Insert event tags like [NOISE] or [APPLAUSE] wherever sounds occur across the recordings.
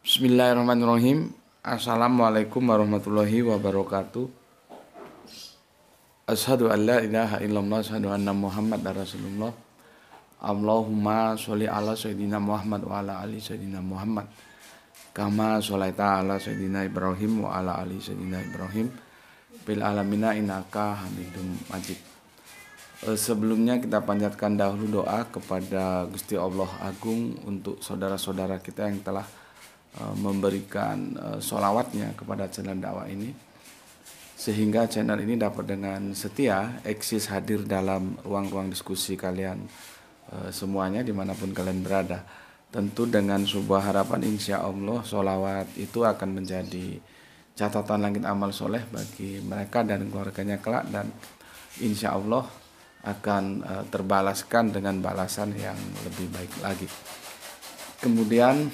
Bismillahirrahmanirrahim. Assalamualaikum warahmatullahi wabarakatuh. Ashadu an la ilaha illallah Ashadu anna muhammad rasulullah Allahumma sholli ala sayyidina muhammad Wa ala ali sayyidina muhammad Kama sholaita ala sayyidina ibrahim Wa ala ali sayyidina ibrahim Bil alamina inaka hamidum majid eh, Sebelumnya kita panjatkan dahulu doa kepada Gusti Allah Agung untuk saudara-saudara kita yang telah Eh, memberikan eh, solawatnya kepada channel dakwah ini sehingga channel ini dapat dengan setia eksis hadir dalam ruang-ruang diskusi kalian eh, semuanya dimanapun kalian berada tentu dengan sebuah harapan insya Allah solawat itu akan menjadi catatan langit amal soleh bagi mereka dan keluarganya kelak dan insya Allah akan terbalaskan dengan balasan yang lebih baik lagi kemudian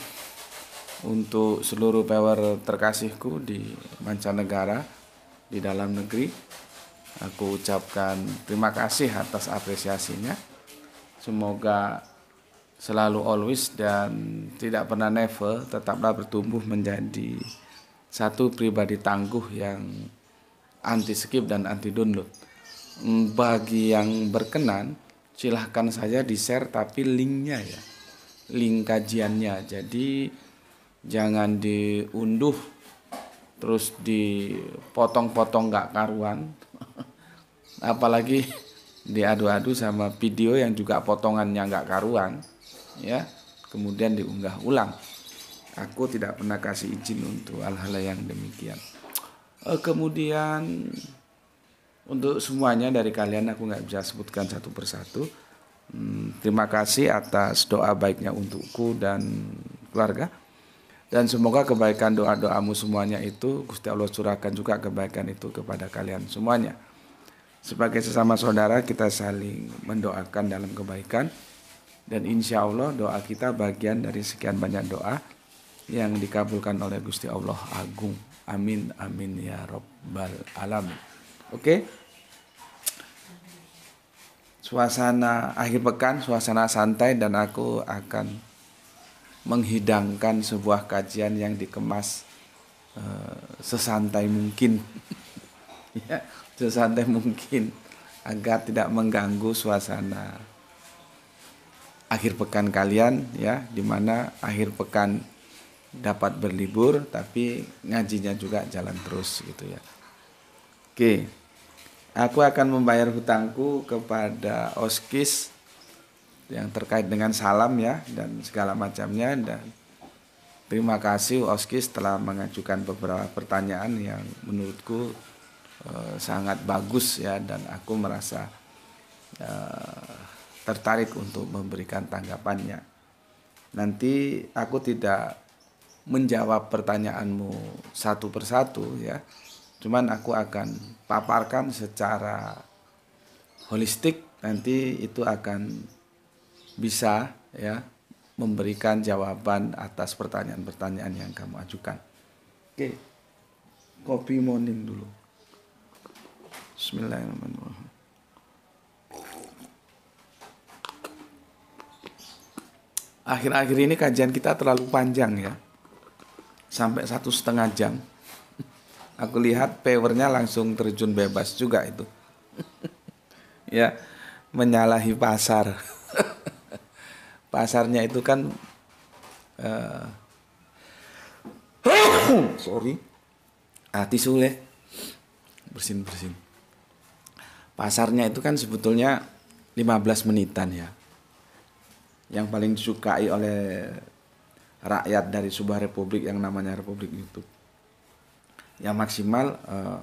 untuk seluruh power terkasihku di mancanegara, di dalam negeri. Aku ucapkan terima kasih atas apresiasinya. Semoga selalu always dan tidak pernah never tetaplah bertumbuh menjadi satu pribadi tangguh yang anti skip dan anti download. Hmm, bagi yang berkenan, silahkan saja di share tapi linknya ya, link kajiannya. Jadi jangan diunduh terus dipotong-potong nggak karuan apalagi diadu-adu sama video yang juga potongannya nggak karuan ya kemudian diunggah ulang aku tidak pernah kasih izin untuk hal-hal yang demikian eh, kemudian untuk semuanya dari kalian aku nggak bisa sebutkan satu persatu hmm, terima kasih atas doa baiknya untukku dan keluarga dan semoga kebaikan doa-doamu semuanya itu Gusti Allah curahkan juga kebaikan itu kepada kalian semuanya. Sebagai sesama saudara kita saling mendoakan dalam kebaikan. Dan insya Allah doa kita bagian dari sekian banyak doa yang dikabulkan oleh Gusti Allah Agung. Amin, amin ya Robbal Alamin. Oke. Suasana akhir pekan, suasana santai dan aku akan menghidangkan sebuah kajian yang dikemas uh, sesantai mungkin [LAUGHS] ya sesantai mungkin agar tidak mengganggu suasana akhir pekan kalian ya dimana akhir pekan dapat berlibur tapi ngajinya juga jalan terus gitu ya oke aku akan membayar hutangku kepada oskis yang terkait dengan salam ya dan segala macamnya dan terima kasih Oskis telah mengajukan beberapa pertanyaan yang menurutku e, sangat bagus ya dan aku merasa e, tertarik untuk memberikan tanggapannya. Nanti aku tidak menjawab pertanyaanmu satu persatu ya. Cuman aku akan paparkan secara holistik nanti itu akan bisa ya memberikan jawaban atas pertanyaan-pertanyaan yang kamu ajukan. Oke. Kopi morning dulu. Bismillahirrahmanirrahim. Akhir-akhir ini kajian kita terlalu panjang ya, sampai satu setengah jam. [LAUGHS] Aku lihat powernya langsung terjun bebas juga itu, [LAUGHS] ya menyalahi pasar. [LAUGHS] pasarnya itu kan uh, [COUGHS] sorry hati sulit bersin bersin pasarnya itu kan sebetulnya 15 menitan ya yang paling disukai oleh rakyat dari sebuah republik yang namanya republik YouTube yang maksimal eh, uh,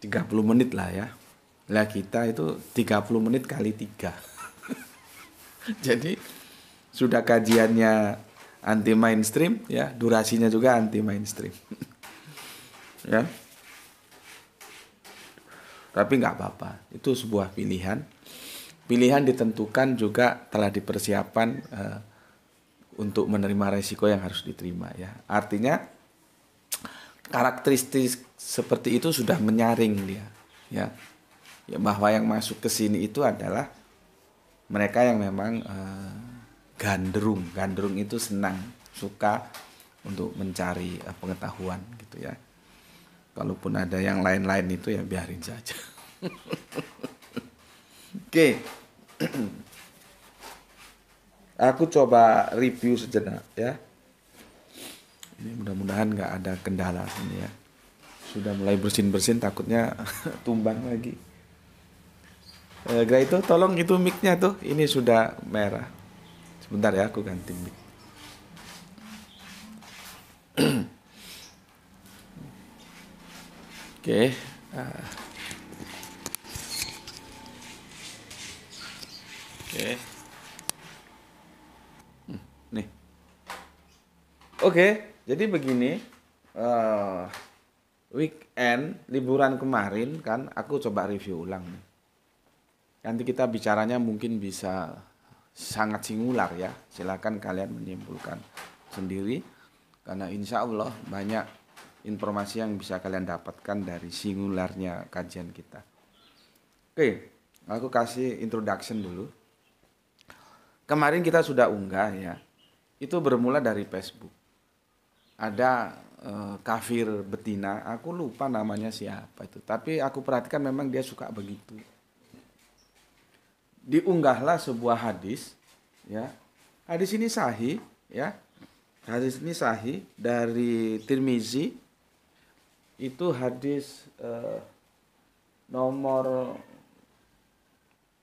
30 menit lah ya lah kita itu 30 menit kali tiga [LAUGHS] jadi sudah kajiannya anti mainstream ya durasinya juga anti mainstream [LAUGHS] ya tapi nggak apa-apa itu sebuah pilihan pilihan ditentukan juga telah dipersiapkan eh, untuk menerima resiko yang harus diterima ya artinya karakteristik seperti itu sudah menyaring dia ya ya bahwa yang masuk ke sini itu adalah mereka yang memang uh, gandrung gandrung itu senang suka untuk mencari uh, pengetahuan gitu ya kalaupun ada yang lain-lain itu ya biarin saja [LAUGHS] oke [CLEARS THROAT] aku coba review sejenak ya ini mudah-mudahan nggak ada kendala sini ya sudah mulai bersin bersin takutnya [LAUGHS] tumbang lagi Eh, Gra itu tolong itu micnya tuh ini sudah merah sebentar ya aku ganti mic [CLEARS THROAT] oke eh. oke hmm, nih oke jadi begini uh, weekend liburan kemarin kan aku coba review ulang nih Nanti kita bicaranya mungkin bisa sangat singular ya. Silakan kalian menyimpulkan sendiri karena insya Allah banyak informasi yang bisa kalian dapatkan dari singularnya kajian kita. Oke, aku kasih introduction dulu. Kemarin kita sudah unggah ya. Itu bermula dari Facebook. Ada e, kafir betina, aku lupa namanya siapa itu, tapi aku perhatikan memang dia suka begitu diunggahlah sebuah hadis ya. Hadis ini sahih ya. Hadis ini sahih dari Tirmizi itu hadis eh, nomor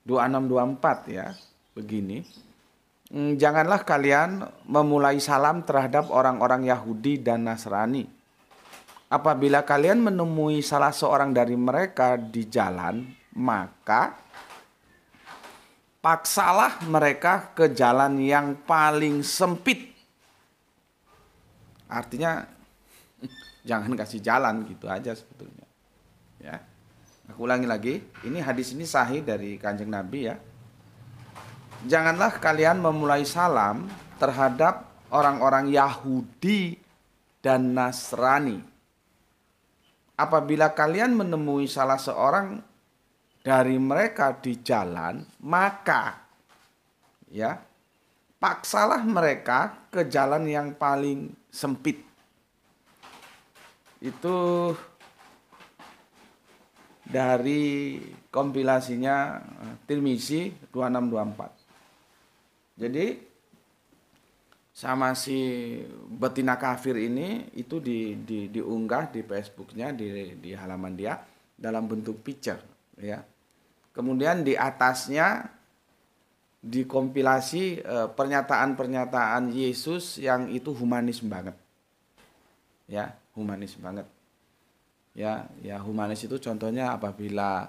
2624 ya. Begini. Hmm, Janganlah kalian memulai salam terhadap orang-orang Yahudi dan Nasrani. Apabila kalian menemui salah seorang dari mereka di jalan, maka paksalah mereka ke jalan yang paling sempit. Artinya [LAUGHS] jangan kasih jalan gitu aja sebetulnya. Ya. Aku ulangi lagi, ini hadis ini sahih dari Kanjeng Nabi ya. Janganlah kalian memulai salam terhadap orang-orang Yahudi dan Nasrani. Apabila kalian menemui salah seorang dari mereka di jalan, maka ya paksalah mereka ke jalan yang paling sempit. Itu dari kompilasinya eh, Tirmisi 2624. Jadi sama si betina kafir ini itu di, di, diunggah di Facebooknya di, di halaman dia dalam bentuk picture ya. Kemudian di atasnya dikompilasi eh, pernyataan-pernyataan Yesus yang itu humanis banget. Ya, humanis banget. Ya, ya humanis itu contohnya apabila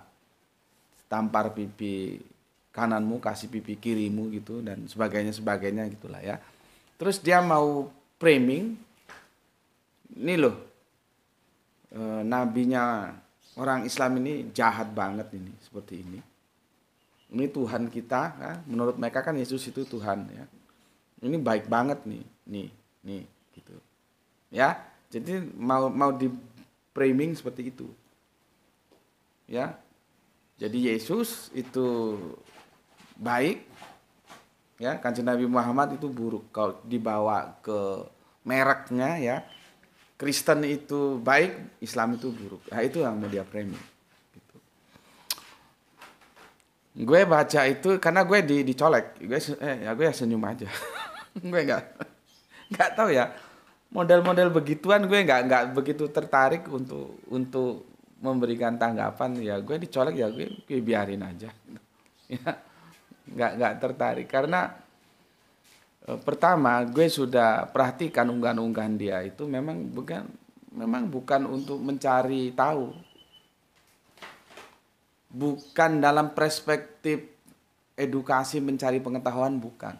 tampar pipi kananmu kasih pipi kirimu gitu dan sebagainya sebagainya gitulah ya. Terus dia mau framing ini loh eh, nabinya orang Islam ini jahat banget ini seperti ini ini Tuhan kita ya. menurut mereka kan Yesus itu Tuhan ya ini baik banget nih nih nih gitu ya jadi mau mau di framing seperti itu ya jadi Yesus itu baik ya kan Nabi Muhammad itu buruk kalau dibawa ke mereknya ya Kristen itu baik, Islam itu buruk. Nah, itu yang media premium. Gitu. Gue baca itu karena gue di, dicolek, gue eh, ya gue senyum aja. [LAUGHS] gue nggak nggak tahu ya model-model begituan gue nggak nggak begitu tertarik untuk untuk memberikan tanggapan ya gue dicolek ya gue, biarin aja [LAUGHS] ya nggak nggak tertarik karena Eh, pertama gue sudah perhatikan unggahan-unggahan dia itu memang bukan memang bukan untuk mencari tahu bukan dalam perspektif edukasi mencari pengetahuan bukan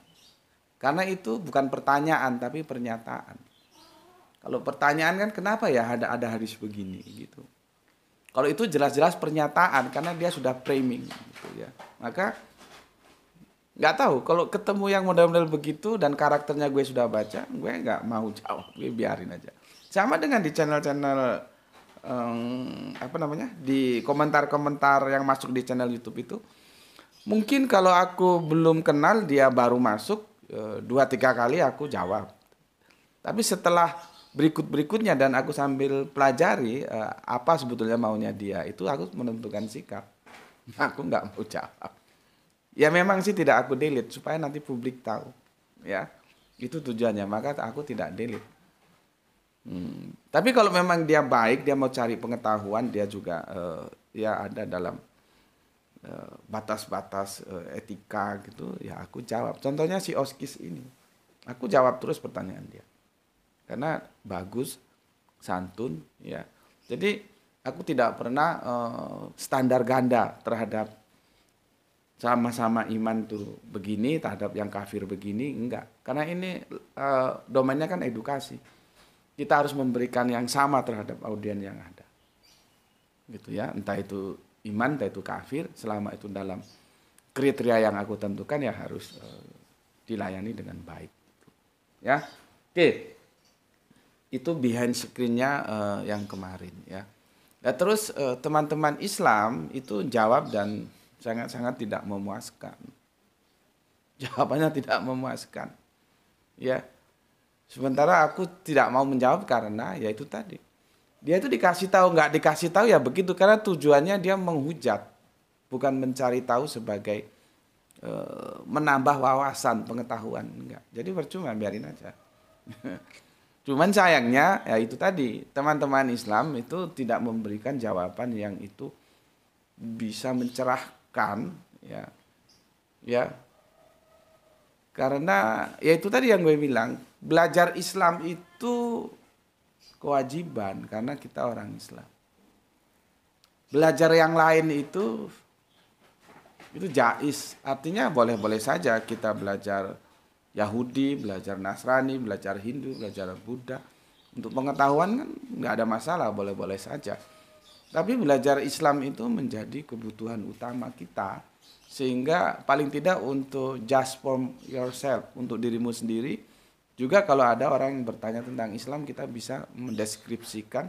karena itu bukan pertanyaan tapi pernyataan kalau pertanyaan kan kenapa ya ada ada hadis begini gitu. Kalau itu jelas-jelas pernyataan karena dia sudah framing gitu ya. Maka nggak tahu kalau ketemu yang model-model begitu dan karakternya gue sudah baca gue nggak mau jawab gue biarin aja sama dengan di channel-channel um, apa namanya di komentar-komentar yang masuk di channel YouTube itu mungkin kalau aku belum kenal dia baru masuk eh, dua tiga kali aku jawab tapi setelah berikut berikutnya dan aku sambil pelajari eh, apa sebetulnya maunya dia itu aku menentukan sikap [LAUGHS] aku nggak mau jawab ya memang sih tidak aku delete supaya nanti publik tahu ya itu tujuannya maka aku tidak delete hmm. tapi kalau memang dia baik dia mau cari pengetahuan dia juga uh, ya ada dalam batas eh, batas-batas uh, etika gitu ya aku jawab contohnya si oskis ini aku jawab terus pertanyaan dia karena bagus santun ya jadi aku tidak pernah uh, standar ganda terhadap sama-sama iman tuh begini terhadap yang kafir begini enggak karena ini uh, domainnya kan edukasi kita harus memberikan yang sama terhadap audiens yang ada gitu ya entah itu iman entah itu kafir selama itu dalam kriteria yang aku tentukan ya harus uh, dilayani dengan baik ya oke itu behind screennya uh, yang kemarin ya nah, terus teman-teman uh, Islam itu jawab dan sangat-sangat tidak memuaskan. Jawabannya tidak memuaskan. Ya. Sementara aku tidak mau menjawab karena ya itu tadi. Dia itu dikasih tahu nggak dikasih tahu ya begitu karena tujuannya dia menghujat bukan mencari tahu sebagai e, menambah wawasan pengetahuan enggak. Jadi percuma biarin aja. [LAUGHS] Cuman sayangnya ya itu tadi teman-teman Islam itu tidak memberikan jawaban yang itu bisa mencerahkan kan ya ya karena ya itu tadi yang gue bilang belajar Islam itu kewajiban karena kita orang Islam belajar yang lain itu itu jais artinya boleh-boleh saja kita belajar Yahudi belajar Nasrani belajar Hindu belajar Buddha untuk pengetahuan kan nggak ada masalah boleh-boleh saja tapi belajar Islam itu menjadi kebutuhan utama kita sehingga paling tidak untuk just for yourself untuk dirimu sendiri juga kalau ada orang yang bertanya tentang Islam kita bisa mendeskripsikan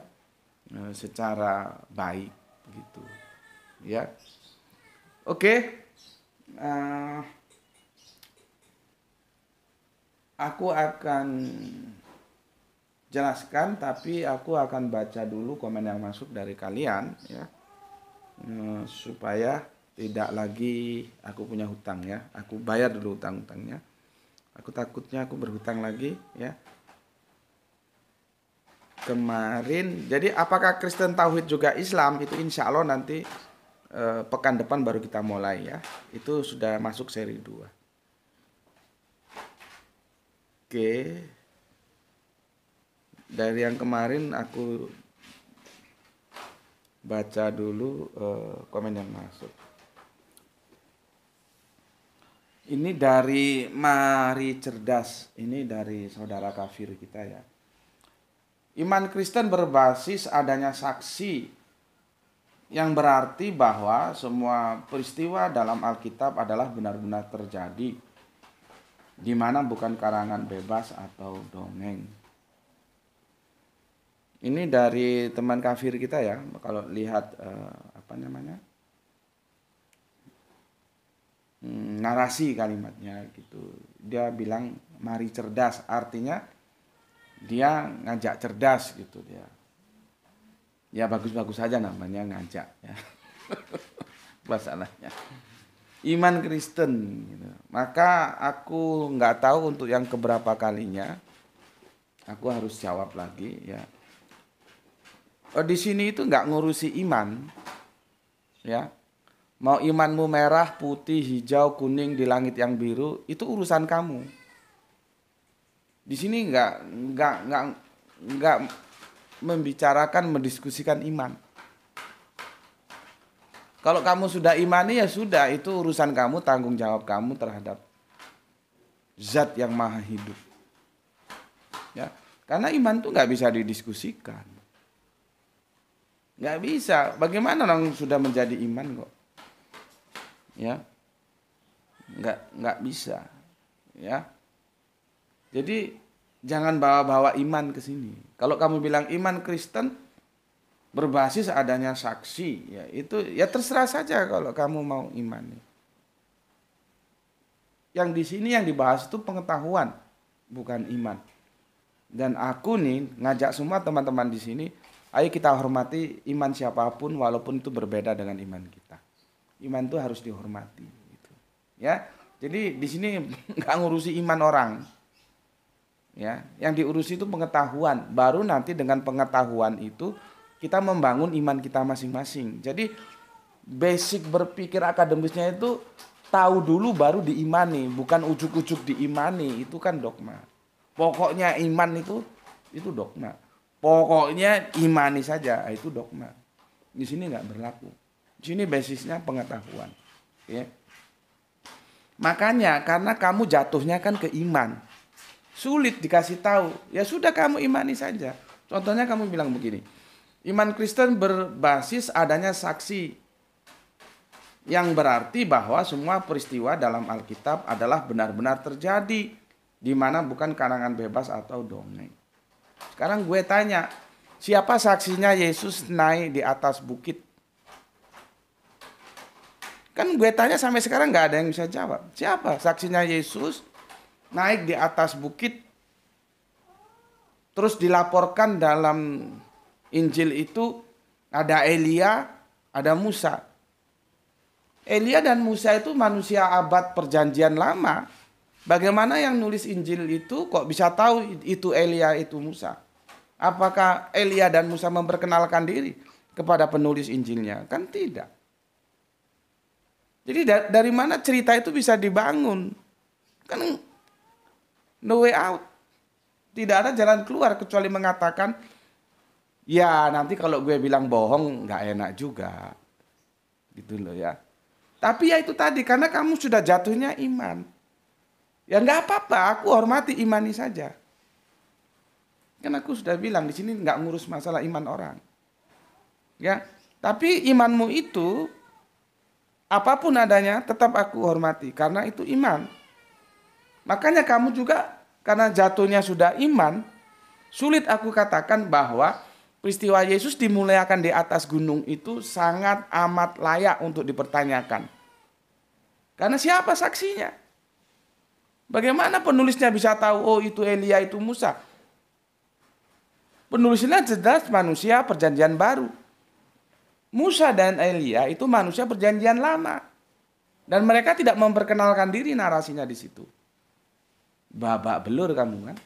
eh, secara baik gitu ya oke okay. uh, eh, aku akan jelaskan tapi aku akan baca dulu komen yang masuk dari kalian ya hmm, supaya tidak lagi aku punya hutang ya aku bayar dulu hutang-hutangnya aku takutnya aku berhutang lagi ya kemarin jadi apakah Kristen Tauhid juga Islam itu insya Allah nanti eh, pekan depan baru kita mulai ya itu sudah masuk seri 2 oke okay dari yang kemarin aku baca dulu uh, komen yang masuk. Ini dari Mari Cerdas, ini dari saudara kafir kita ya. Iman Kristen berbasis adanya saksi yang berarti bahwa semua peristiwa dalam Alkitab adalah benar-benar terjadi di mana bukan karangan bebas atau dongeng. Ini dari teman kafir kita ya, kalau lihat uh, apa namanya hmm, narasi kalimatnya gitu. Dia bilang mari cerdas, artinya dia ngajak cerdas gitu dia. Ya bagus-bagus saja namanya ngajak ya. [LAUGHS] Masalahnya iman Kristen. Gitu. Maka aku nggak tahu untuk yang keberapa kalinya aku harus jawab lagi ya. Eh, di sini itu nggak ngurusi iman, ya. Mau imanmu merah, putih, hijau, kuning di langit yang biru, itu urusan kamu. Di sini nggak nggak nggak nggak membicarakan mendiskusikan iman. Kalau kamu sudah imani ya sudah itu urusan kamu tanggung jawab kamu terhadap zat yang maha hidup. Ya, karena iman tuh nggak bisa didiskusikan. Nggak bisa. Bagaimana orang sudah menjadi iman kok? Ya. Nggak, nggak bisa. Ya. Jadi jangan bawa-bawa iman ke sini. Kalau kamu bilang iman Kristen berbasis adanya saksi, ya itu ya terserah saja kalau kamu mau iman. Yang di sini yang dibahas itu pengetahuan, bukan iman. Dan aku nih ngajak semua teman-teman di sini, Ayo kita hormati iman siapapun walaupun itu berbeda dengan iman kita. Iman itu harus dihormati. Gitu. Ya, jadi di sini [LAUGHS] nggak ngurusi iman orang. Ya, yang diurusi itu pengetahuan. Baru nanti dengan pengetahuan itu kita membangun iman kita masing-masing. Jadi basic berpikir akademisnya itu tahu dulu baru diimani, bukan ujuk-ujuk diimani. Itu kan dogma. Pokoknya iman itu itu dogma. Pokoknya imani saja ah, itu dogma. Di sini nggak berlaku. Di sini basisnya pengetahuan. Ya. Makanya karena kamu jatuhnya kan ke iman. Sulit dikasih tahu. Ya sudah kamu imani saja. Contohnya kamu bilang begini. Iman Kristen berbasis adanya saksi. Yang berarti bahwa semua peristiwa dalam Alkitab adalah benar-benar terjadi. Di mana bukan karangan bebas atau dongeng. Sekarang gue tanya, siapa saksinya Yesus naik di atas bukit? Kan gue tanya sampai sekarang gak ada yang bisa jawab. Siapa saksinya Yesus naik di atas bukit terus dilaporkan dalam Injil itu ada Elia, ada Musa. Elia dan Musa itu manusia abad perjanjian lama. Bagaimana yang nulis Injil itu kok bisa tahu itu Elia itu Musa? Apakah Elia dan Musa memperkenalkan diri kepada penulis Injilnya? Kan tidak. Jadi dari mana cerita itu bisa dibangun? Kan no way out. Tidak ada jalan keluar kecuali mengatakan, ya nanti kalau gue bilang bohong nggak enak juga. Gitu loh ya. Tapi ya itu tadi, karena kamu sudah jatuhnya iman. Ya nggak apa-apa, aku hormati imani saja. Kan aku sudah bilang di sini nggak ngurus masalah iman orang. Ya, tapi imanmu itu apapun adanya tetap aku hormati karena itu iman. Makanya kamu juga karena jatuhnya sudah iman, sulit aku katakan bahwa peristiwa Yesus dimuliakan di atas gunung itu sangat amat layak untuk dipertanyakan. Karena siapa saksinya? Bagaimana penulisnya bisa tahu oh itu Elia itu Musa? Penulisnya jelas manusia perjanjian baru. Musa dan Elia itu manusia perjanjian lama. Dan mereka tidak memperkenalkan diri narasinya di situ. Babak belur kamu kan.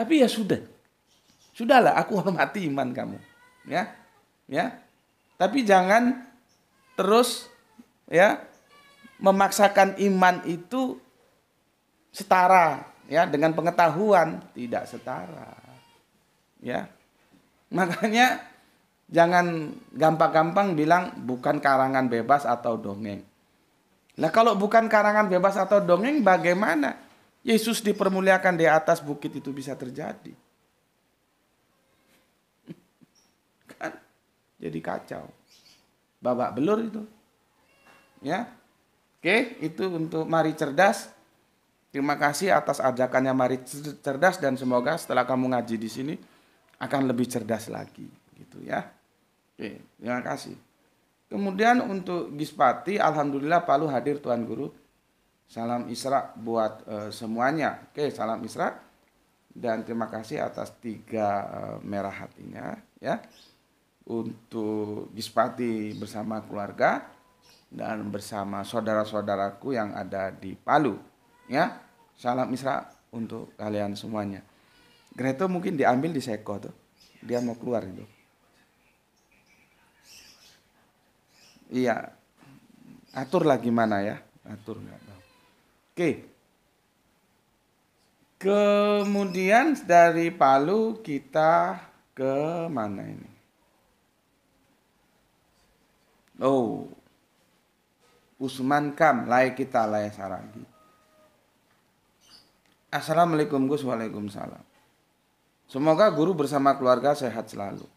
Tapi ya sudah. Sudahlah aku [LAUGHS] hormati iman kamu. Ya. Ya. Tapi jangan terus ya memaksakan iman itu setara ya dengan pengetahuan tidak setara ya makanya jangan gampang-gampang bilang bukan karangan bebas atau dongeng lah kalau bukan karangan bebas atau dongeng bagaimana Yesus dipermuliakan di atas bukit itu bisa terjadi [LAUGHS] kan jadi kacau babak belur itu ya Oke, itu untuk Mari Cerdas. Terima kasih atas ajakannya Mari Cerdas dan semoga setelah kamu ngaji di sini akan lebih cerdas lagi gitu ya. Oke, terima kasih. Kemudian untuk Gispati, alhamdulillah Palu hadir Tuan Guru. Salam Isra buat uh, semuanya. Oke, salam Isra dan terima kasih atas tiga uh, merah hatinya ya. Untuk Gispati bersama keluarga dan bersama saudara-saudaraku yang ada di Palu. Ya, salam Isra untuk kalian semuanya. Greto mungkin diambil di Seko tuh. Dia mau keluar itu. Iya. atur lagi mana ya. Atur nggak tahu. Oke. Kemudian dari Palu kita ke mana ini? Oh, Usman kam layak kita layak saragi. Assalamualaikum Gus Waalaikumsalam. Semoga guru bersama keluarga sehat selalu.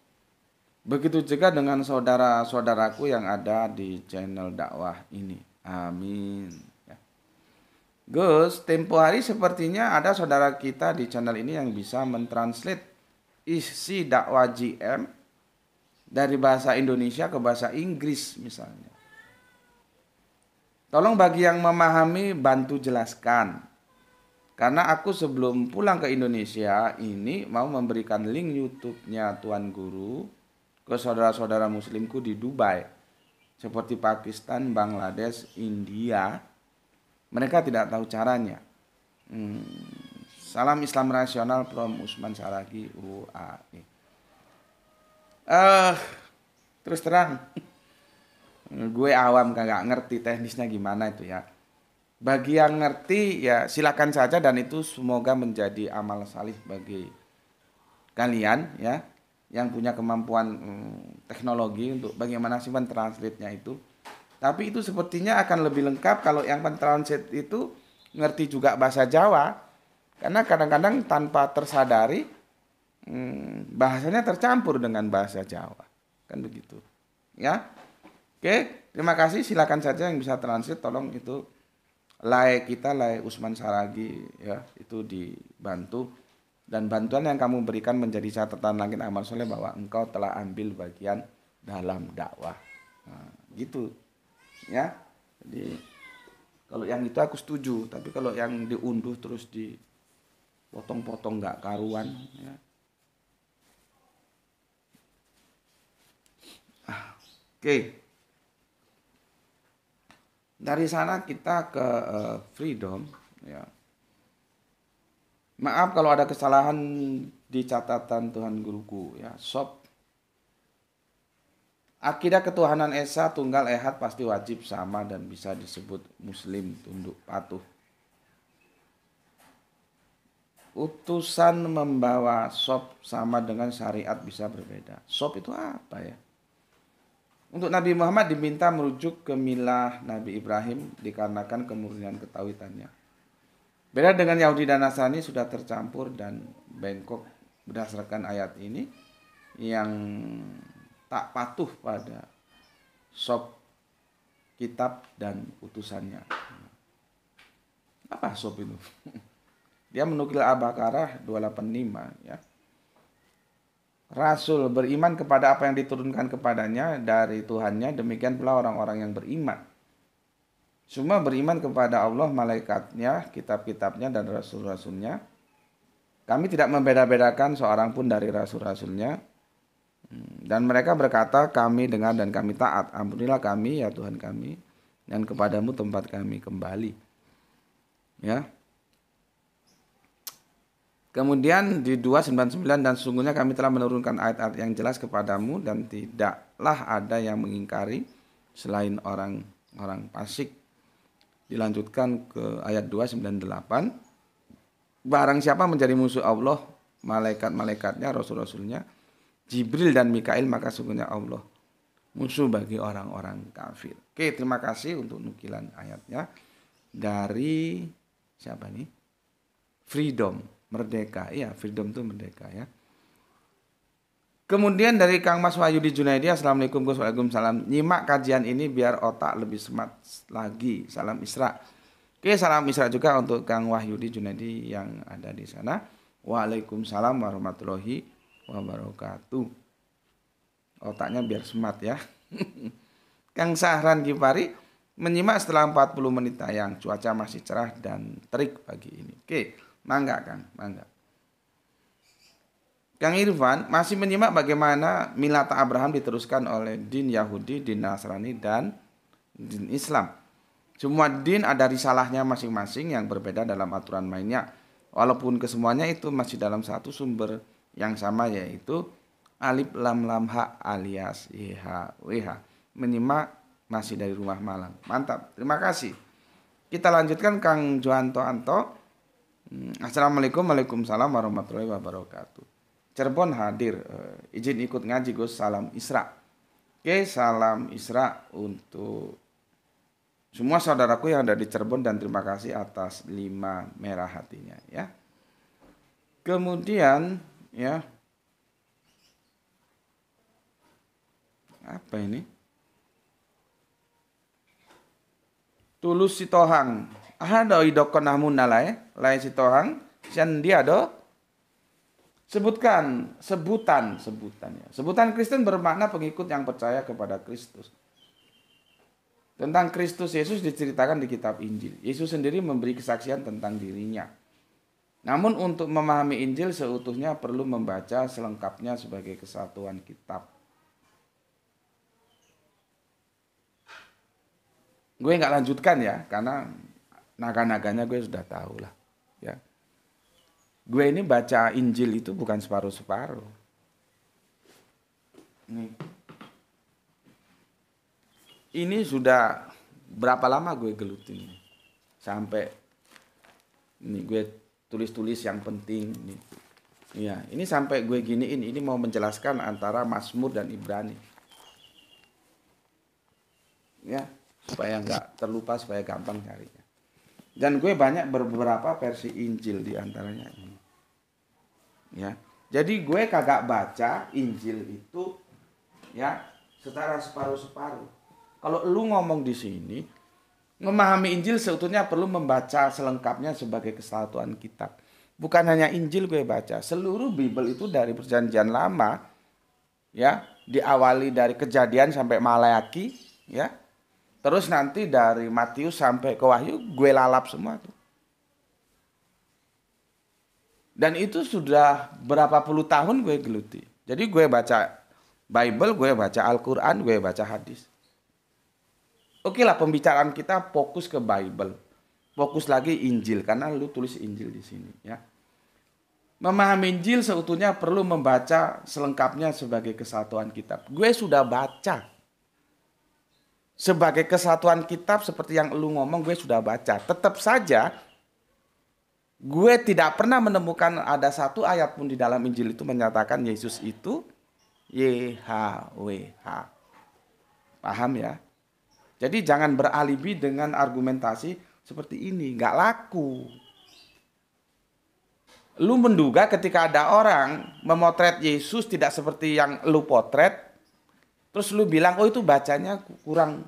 Begitu juga dengan saudara-saudaraku yang ada di channel dakwah ini. Amin. Ya. Gus, tempo hari sepertinya ada saudara kita di channel ini yang bisa mentranslate isi dakwah GM dari bahasa Indonesia ke bahasa Inggris misalnya. Tolong bagi yang memahami bantu jelaskan. Karena aku sebelum pulang ke Indonesia ini mau memberikan link YouTube-nya Tuan Guru ke saudara-saudara muslimku di Dubai. Seperti Pakistan, Bangladesh, India. Mereka tidak tahu caranya. Hmm. Salam Islam Rasional from Usman Saragi UAE. uh, eh, terus terang gue awam kagak ngerti teknisnya gimana itu ya bagi yang ngerti ya silakan saja dan itu semoga menjadi amal salih bagi kalian ya yang punya kemampuan hmm, teknologi untuk bagaimana sih translate-nya itu tapi itu sepertinya akan lebih lengkap kalau yang pentranslate itu ngerti juga bahasa Jawa karena kadang-kadang tanpa tersadari hmm, bahasanya tercampur dengan bahasa Jawa kan begitu ya Oke, terima kasih. Silakan saja yang bisa transit, tolong itu lai kita, lai Usman Saragi ya, itu dibantu dan bantuan yang kamu berikan menjadi catatan langit amal soleh bahwa engkau telah ambil bagian dalam dakwah. Nah, gitu ya. Jadi kalau yang itu aku setuju, tapi kalau yang diunduh terus dipotong-potong nggak karuan ya. Ah, oke. Okay. Dari sana kita ke uh, freedom ya. Maaf kalau ada kesalahan di catatan Tuhan Guruku ya. Sob Akidah ketuhanan Esa tunggal ehad pasti wajib sama dan bisa disebut muslim tunduk patuh. Utusan membawa sop sama dengan syariat bisa berbeda. Sop itu apa ya? Untuk Nabi Muhammad diminta merujuk ke milah Nabi Ibrahim dikarenakan kemurnian ketawitannya. Beda dengan Yahudi dan Nasrani sudah tercampur dan bengkok berdasarkan ayat ini yang tak patuh pada sop kitab dan utusannya. Apa sop itu? [LAUGHS] Dia menukil Abakarah 285 ya. Rasul beriman kepada apa yang diturunkan kepadanya dari Tuhannya, demikian pula orang-orang yang beriman. Semua beriman kepada Allah, malaikatnya, kitab-kitabnya, dan rasul-rasulnya. Kami tidak membeda-bedakan seorang pun dari rasul-rasulnya. Hmm, dan mereka berkata, kami dengar dan kami taat. Ampunilah kami, ya Tuhan kami, dan kepadamu tempat kami kembali. Ya, Kemudian di 299 dan sungguhnya kami telah menurunkan ayat-ayat yang jelas kepadamu dan tidaklah ada yang mengingkari selain orang-orang pasik. Dilanjutkan ke ayat 298. Barang siapa menjadi musuh Allah, malaikat-malaikatnya, rasul-rasulnya, Jibril dan Mikail maka sungguhnya Allah musuh bagi orang-orang kafir. Oke, terima kasih untuk nukilan ayatnya dari siapa nih? Freedom merdeka. Iya, freedom itu merdeka ya. Kemudian dari Kang Mas Wahyudi Junaidi, Assalamualaikum Gus, Waalaikumsalam. Nyimak kajian ini biar otak lebih smart lagi. Salam Isra. Oke, salam Isra juga untuk Kang Wahyudi Junaidi yang ada di sana. Waalaikumsalam warahmatullahi wabarakatuh. Otaknya biar smart ya. [LAUGHS] Kang Sahran Kipari menyimak setelah 40 menit tayang. Cuaca masih cerah dan terik pagi ini. Oke. Mangga kan, mangga. Kang Irfan masih menyimak bagaimana milata Abraham diteruskan oleh din Yahudi, din Nasrani, dan din Islam. Semua din ada risalahnya masing-masing yang berbeda dalam aturan mainnya. Walaupun kesemuanya itu masih dalam satu sumber yang sama yaitu alif lam lam ha alias YHWH. Menyimak masih dari rumah Malang. Mantap, terima kasih. Kita lanjutkan Kang Anto. Anto Hmm, Assalamualaikum Waalaikumsalam warahmatullahi wabarakatuh Cirebon hadir e, izin ikut ngaji Gus salam Isra Oke salam Isra untuk semua saudaraku yang ada di Cirebon dan terima kasih atas lima merah hatinya ya kemudian ya apa ini Tulus Sitohang Ahado idokon namun nalai, lai tohang, sian dia do. Sebutkan, sebutan, sebutannya. Sebutan Kristen bermakna pengikut yang percaya kepada Kristus. Tentang Kristus Yesus diceritakan di kitab Injil. Yesus sendiri memberi kesaksian tentang dirinya. Namun untuk memahami Injil seutuhnya perlu membaca selengkapnya sebagai kesatuan kitab. Gue nggak lanjutkan ya, karena naga-naganya gue sudah tahu lah ya gue ini baca Injil itu bukan separuh-separuh nih ini sudah berapa lama gue gelutin sampai ini gue tulis-tulis yang penting nih ya ini sampai gue giniin ini mau menjelaskan antara Mazmur dan Ibrani ya supaya nggak terlupa supaya gampang carinya dan gue banyak beberapa versi Injil di antaranya ini. Ya. Jadi gue kagak baca Injil itu ya secara separuh-separuh. Kalau lu ngomong di sini, memahami Injil seutuhnya perlu membaca selengkapnya sebagai kesatuan kitab. Bukan hanya Injil gue baca, seluruh Bible itu dari perjanjian lama ya, diawali dari kejadian sampai Malayaki ya, Terus nanti dari Matius sampai ke Wahyu gue lalap semua tuh. Dan itu sudah berapa puluh tahun gue geluti. Jadi gue baca Bible, gue baca Al-Quran, gue baca hadis. Oke lah pembicaraan kita fokus ke Bible. Fokus lagi Injil karena lu tulis Injil di sini ya. Memahami Injil seutuhnya perlu membaca selengkapnya sebagai kesatuan kitab. Gue sudah baca sebagai kesatuan kitab seperti yang lu ngomong gue sudah baca. Tetap saja gue tidak pernah menemukan ada satu ayat pun di dalam Injil itu menyatakan Yesus itu YHWH. Paham ya? Jadi jangan beralibi dengan argumentasi seperti ini, nggak laku. Lu menduga ketika ada orang memotret Yesus tidak seperti yang lu potret, terus lu bilang oh itu bacanya kurang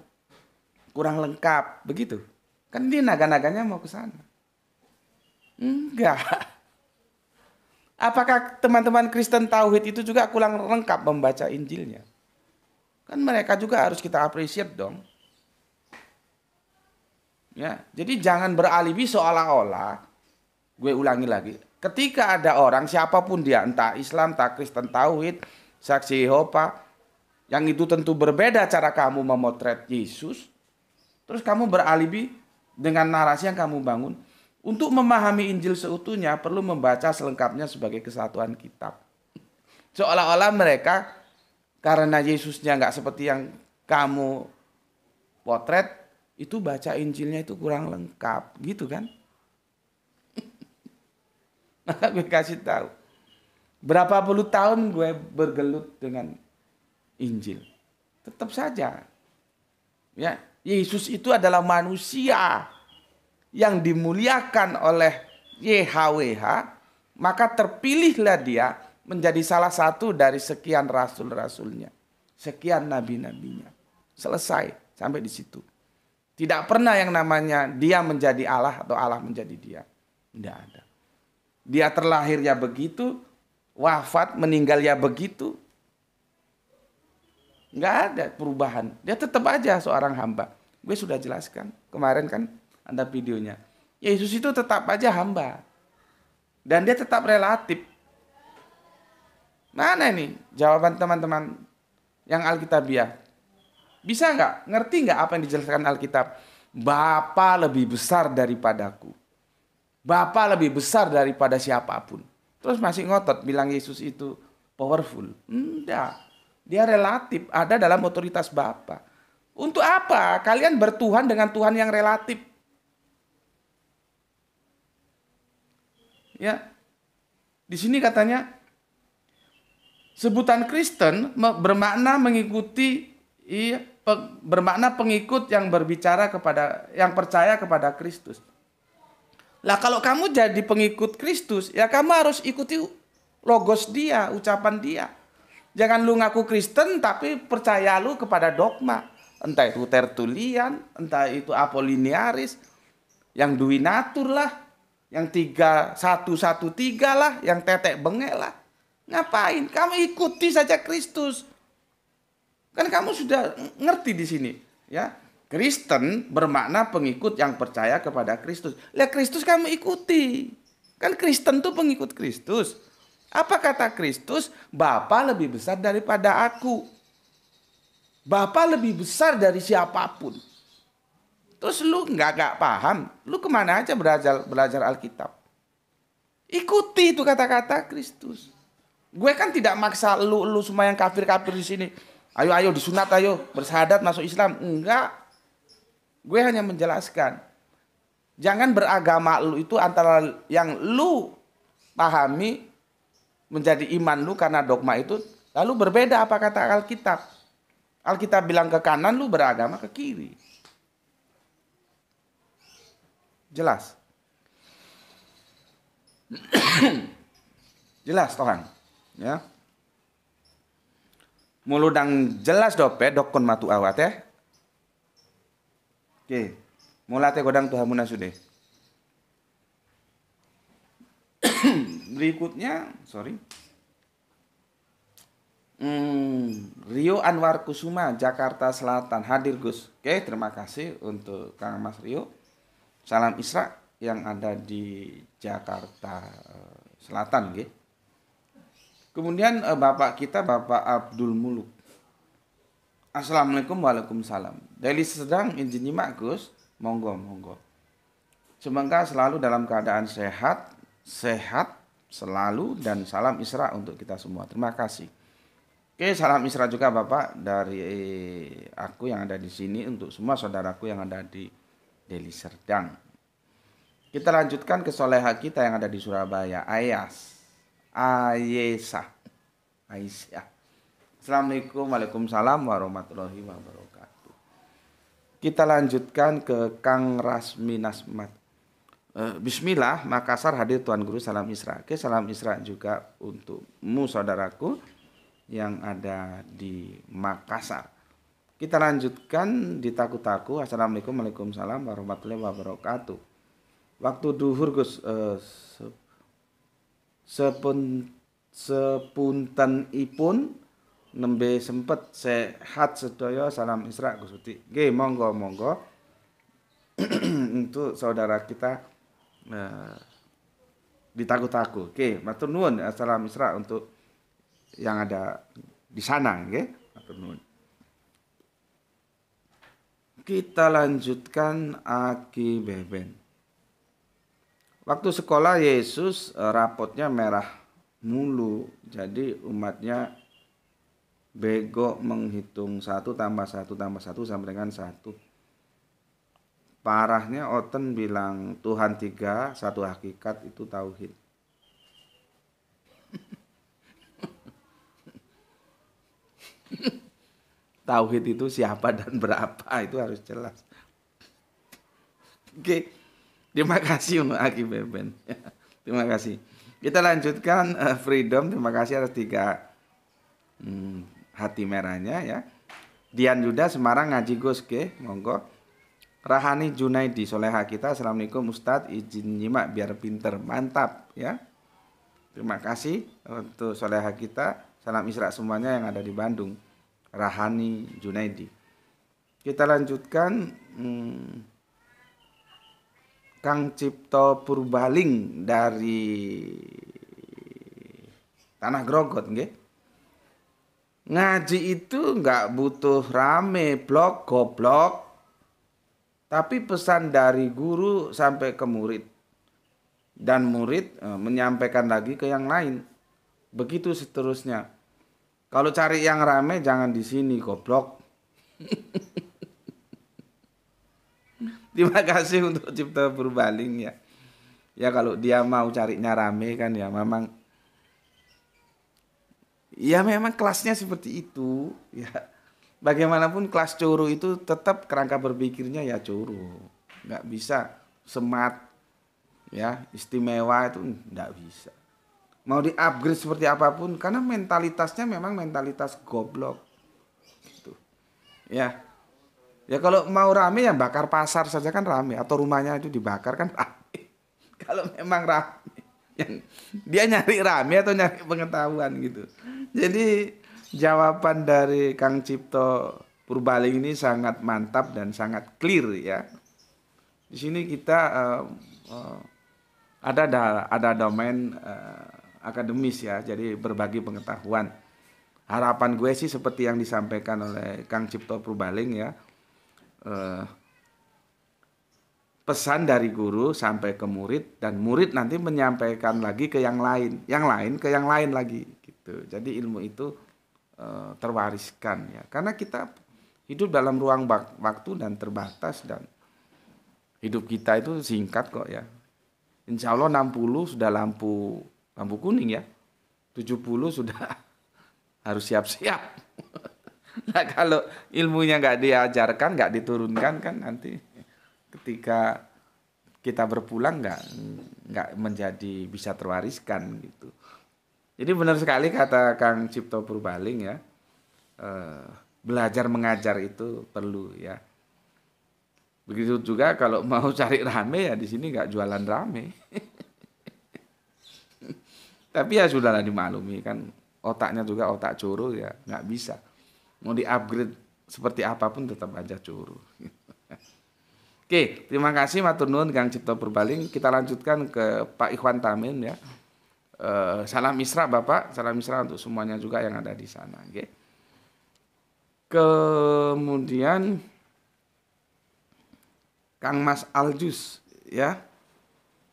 kurang lengkap begitu kan dia naga-naganya mau ke sana enggak [LAUGHS] apakah teman-teman Kristen tauhid itu juga kurang lengkap membaca Injilnya kan mereka juga harus kita appreciate dong ya jadi jangan beralibi seolah-olah gue ulangi lagi ketika ada orang siapapun dia entah Islam entah Kristen tauhid saksi Yehova yang itu tentu berbeda cara kamu memotret Yesus, terus kamu beralibi dengan narasi yang kamu bangun. Untuk memahami Injil seutuhnya perlu membaca selengkapnya sebagai kesatuan kitab. [LAUGHS] Seolah-olah mereka karena Yesusnya nggak seperti yang kamu potret, itu baca Injilnya itu kurang lengkap, gitu kan? [LAUGHS] Maka gue kasih tahu. Berapa puluh tahun gue bergelut dengan Injil. Tetap saja. Ya, Yesus itu adalah manusia yang dimuliakan oleh YHWH, maka terpilihlah dia menjadi salah satu dari sekian rasul-rasulnya, sekian nabi-nabinya. Selesai sampai di situ. Tidak pernah yang namanya dia menjadi Allah atau Allah menjadi dia. Tidak ada. Dia terlahir begitu, wafat meninggal begitu, Nggak ada perubahan. Dia tetap aja seorang hamba. Gue sudah jelaskan kemarin kan ada videonya. Yesus itu tetap aja hamba. Dan dia tetap relatif. Mana ini jawaban teman-teman yang Alkitabiah? Bisa nggak? Ngerti nggak apa yang dijelaskan Alkitab? Bapa lebih besar daripadaku. Bapa lebih besar daripada siapapun. Terus masih ngotot bilang Yesus itu powerful. Enggak. Dia relatif, ada dalam otoritas Bapa. Untuk apa kalian bertuhan dengan Tuhan yang relatif? Ya. Di sini katanya sebutan Kristen bermakna mengikuti iya, bermakna pengikut yang berbicara kepada yang percaya kepada Kristus. Lah kalau kamu jadi pengikut Kristus, ya kamu harus ikuti logos dia, ucapan dia. Jangan lu ngaku Kristen tapi percaya lu kepada dogma. Entah itu Tertulian, entah itu Apoliniaris, yang natur lah, yang tiga satu satu tiga lah, yang tetek bengek lah. Ngapain? Kamu ikuti saja Kristus. Kan kamu sudah ngerti di sini, ya. Kristen bermakna pengikut yang percaya kepada Kristus. Lihat Kristus kamu ikuti. Kan Kristen tuh pengikut Kristus. Apa kata Kristus? Bapa lebih besar daripada aku. Bapa lebih besar dari siapapun. Terus lu nggak nggak paham, lu kemana aja belajar belajar Alkitab? Ikuti itu kata-kata Kristus. Gue kan tidak maksa lu lu semua yang kafir-kafir di sini. Ayo ayo disunat ayo bersahadat masuk Islam. Enggak. Gue hanya menjelaskan. Jangan beragama lu itu antara yang lu pahami menjadi iman lu karena dogma itu lalu berbeda apa kata Alkitab. Alkitab bilang ke kanan, lu beragama ke kiri. Jelas. [COUGHS] jelas orang, ya. Muludang jelas dope dokon matu awat ya. Oke, mulate godang tuhamuna sudah. [COUGHS] [COUGHS] berikutnya sorry hmm, Rio Anwar Kusuma Jakarta Selatan hadir Gus oke terima kasih untuk Kang Mas Rio salam Isra yang ada di Jakarta eh, Selatan Oke. kemudian eh, bapak kita Bapak Abdul Muluk Assalamualaikum Waalaikumsalam dari sedang Injini nyimak Gus monggo monggo Semoga selalu dalam keadaan sehat, sehat selalu dan salam Isra untuk kita semua. Terima kasih. Oke, salam Isra juga Bapak dari aku yang ada di sini untuk semua saudaraku yang ada di Deli Serdang. Kita lanjutkan ke soleha kita yang ada di Surabaya, Ayas. Ayesa. Aisyah. Assalamualaikum Waalaikumsalam warahmatullahi wabarakatuh. Kita lanjutkan ke Kang Rasmi Nasmat Eh, bismillah, Makassar hadir Tuan Guru Salam Isra. Oke, salam Isra juga untukmu saudaraku yang ada di Makassar. Kita lanjutkan di taku-taku. Assalamualaikum Waalaikumsalam warahmatullahi wabarakatuh. Waktu duhur Gus eh, se, sepun, sepunten ipun nembe sempet sehat sedoyo salam Isra Uti. Oke, monggo monggo [CLEARS THROAT] untuk saudara kita Eh, ditakut-takut. Oke, okay. matur nuwun eh, salam Isra untuk yang ada di sana, nggih. Okay? Matur nuwun. Kita lanjutkan Aki Beben. Waktu sekolah Yesus eh, rapotnya merah mulu. Jadi umatnya bego menghitung satu tambah satu tambah satu sampai dengan satu parahnya Oten bilang Tuhan tiga satu hakikat itu tauhid [LAUGHS] tauhid itu siapa dan berapa itu harus jelas oke terima kasih untuk Aki Beben [LAUGHS] terima kasih kita lanjutkan uh, freedom terima kasih atas tiga hmm, hati merahnya ya Dian Yuda Semarang ngaji Gus ke monggo Rahani Junaidi soleha kita Assalamualaikum Ustadz izin nyimak biar pinter mantap ya terima kasih untuk soleha kita salam isra semuanya yang ada di Bandung Rahani Junaidi kita lanjutkan hmm, Kang Cipto Purbaling dari Tanah Grogot nge? ngaji itu nggak butuh rame blok goblok tapi pesan dari guru sampai ke murid dan murid eh, menyampaikan lagi ke yang lain begitu seterusnya kalau cari yang rame jangan di sini goblok [LAUGHS] terima kasih untuk cipta berbaling ya ya kalau dia mau carinya rame kan ya memang ya memang kelasnya seperti itu ya bagaimanapun kelas curu itu tetap kerangka berpikirnya ya curu. Nggak bisa semat, ya istimewa itu nggak bisa. Mau di upgrade seperti apapun karena mentalitasnya memang mentalitas goblok. Gitu. Ya. Ya kalau mau rame ya bakar pasar saja kan rame atau rumahnya itu dibakar kan rame. [LAUGHS] kalau memang rame. [LAUGHS] dia nyari rame atau nyari pengetahuan gitu. Jadi jawaban dari Kang Cipto Purbaling ini sangat mantap dan sangat clear ya. Di sini kita uh, uh, ada ada domain uh, akademis ya, jadi berbagi pengetahuan. Harapan gue sih seperti yang disampaikan oleh Kang Cipto Purbaling ya. Uh, pesan dari guru sampai ke murid dan murid nanti menyampaikan lagi ke yang lain, yang lain ke yang lain lagi gitu. Jadi ilmu itu Eh, terwariskan ya karena kita hidup dalam ruang waktu dan terbatas dan hidup kita itu singkat kok ya Insya Allah 60 sudah lampu lampu kuning ya 70 sudah [LAUGHS] harus siap-siap [LAUGHS] nah kalau ilmunya nggak diajarkan nggak diturunkan kan nanti ketika kita berpulang nggak nggak menjadi bisa terwariskan gitu jadi benar sekali kata Kang Cipto Purbaling ya. Eh, belajar mengajar itu perlu ya. Begitu juga kalau [LAUGHS] mau cari rame ya di sini nggak jualan rame. [LAUGHS] Tapi ya sudahlah dimaklumi kan otaknya juga otak curu ya nggak bisa. Mau di upgrade seperti apapun tetap aja curu. [LAUGHS] Oke, terima kasih Matur Tunun Kang Cipto Purbaling. Kita lanjutkan ke Pak Ikhwan Tamin ya. Eh, salam Isra Bapak, salam Isra untuk semuanya juga yang ada di sana. Okay. Kemudian Kang Mas Aljus ya.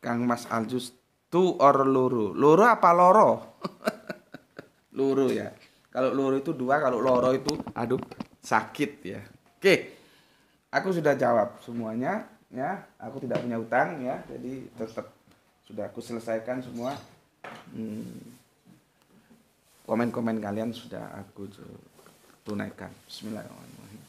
Kang Mas Aljus tu or luru. Luru apa loro? [LAUGHS] luru ya. Kalau luru itu dua, kalau loro itu aduh sakit ya. Oke. Okay. Aku sudah jawab semuanya ya. Aku tidak punya utang ya. Jadi tetap sudah aku selesaikan semua. Hmm. komen-komen hmm, kalian sudah aku tunaikan. Bismillahirrahmanirrahim.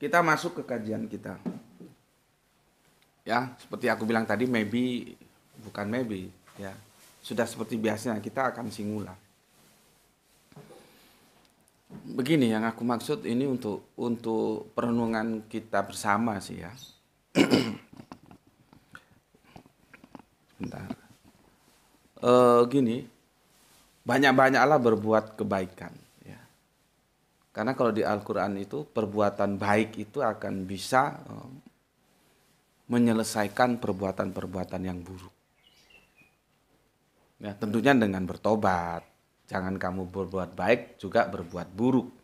Kita masuk ke kajian kita. Ya, seperti aku bilang tadi, maybe bukan maybe, ya. Sudah seperti biasanya kita akan singgulah Begini yang aku maksud ini untuk untuk perenungan kita bersama sih ya. Bentar. E, gini, banyak-banyaklah berbuat kebaikan. Ya. Karena kalau di Al-Quran itu perbuatan baik itu akan bisa e, menyelesaikan perbuatan-perbuatan yang buruk. Ya, tentunya dengan bertobat. Jangan kamu berbuat baik juga berbuat buruk.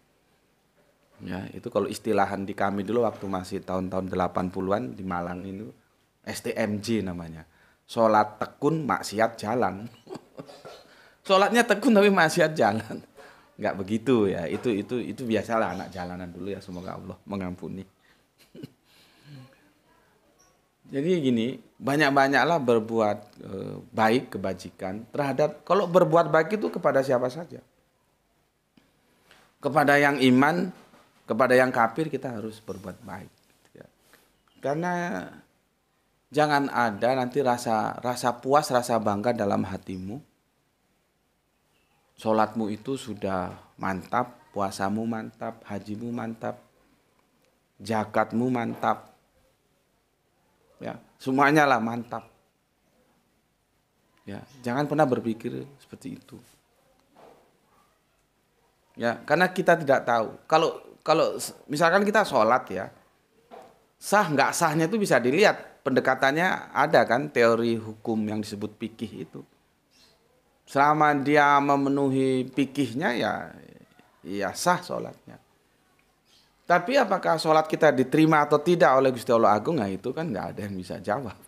Ya, itu kalau istilahan di kami dulu waktu masih tahun-tahun 80-an di Malang itu STMJ namanya. Sholat tekun maksiat jalan. [LAUGHS] Sholatnya tekun tapi maksiat jalan. Enggak [LAUGHS] begitu ya. Itu itu itu biasalah anak jalanan dulu ya semoga Allah mengampuni. [LAUGHS] Jadi gini, banyak-banyaklah berbuat e, baik kebajikan terhadap kalau berbuat baik itu kepada siapa saja. Kepada yang iman kepada yang kafir kita harus berbuat baik gitu ya. karena jangan ada nanti rasa rasa puas rasa bangga dalam hatimu sholatmu itu sudah mantap puasamu mantap hajimu mantap jakatmu mantap ya semuanya lah mantap ya jangan pernah berpikir seperti itu ya karena kita tidak tahu kalau kalau misalkan kita sholat ya, sah nggak sahnya itu bisa dilihat. Pendekatannya ada kan teori hukum yang disebut pikih itu. Selama dia memenuhi pikihnya ya, ya sah sholatnya. Tapi apakah sholat kita diterima atau tidak oleh Gusti Allah Agung? Nah itu kan nggak ada yang bisa jawab.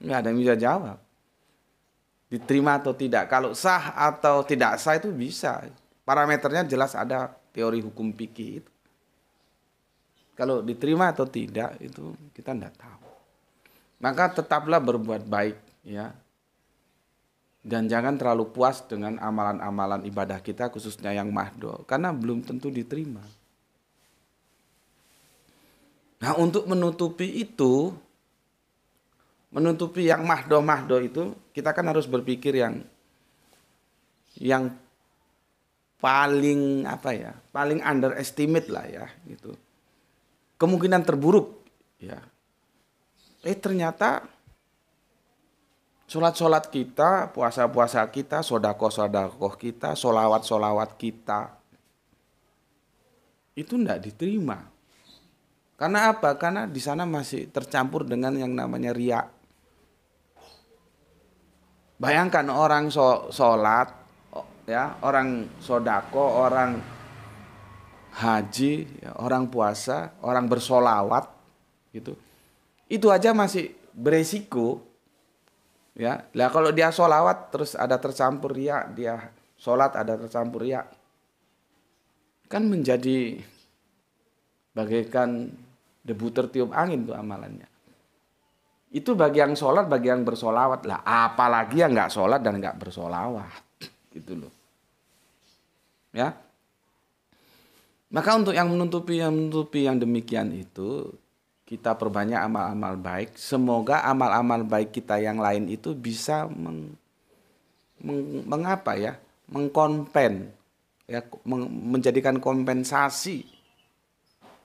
Nggak ada yang bisa jawab. Diterima atau tidak. Kalau sah atau tidak sah itu bisa parameternya jelas ada teori hukum pikir itu. Kalau diterima atau tidak itu kita tidak tahu. Maka tetaplah berbuat baik ya. Dan jangan terlalu puas dengan amalan-amalan ibadah kita khususnya yang mahdo karena belum tentu diterima. Nah, untuk menutupi itu menutupi yang mahdo mahdo itu kita kan harus berpikir yang yang paling apa ya paling underestimate lah ya gitu kemungkinan terburuk ya eh ternyata sholat-sholat kita puasa-puasa kita sodako sodako kita solawat-solawat kita itu tidak diterima karena apa? Karena di sana masih tercampur dengan yang namanya riak. Bayangkan orang sholat, ya orang sodako orang haji ya, orang puasa orang bersolawat gitu itu aja masih beresiko ya lah kalau dia solawat terus ada tercampur ya dia sholat ada tercampur ya kan menjadi bagaikan debu tertiup angin tuh amalannya itu bagi yang sholat bagi yang bersolawat lah apalagi yang nggak sholat dan nggak bersolawat gitu loh ya maka untuk yang menutupi yang menutupi yang demikian itu kita perbanyak amal-amal baik semoga amal-amal baik kita yang lain itu bisa meng, meng, mengapa ya mengkompen ya meng, menjadikan kompensasi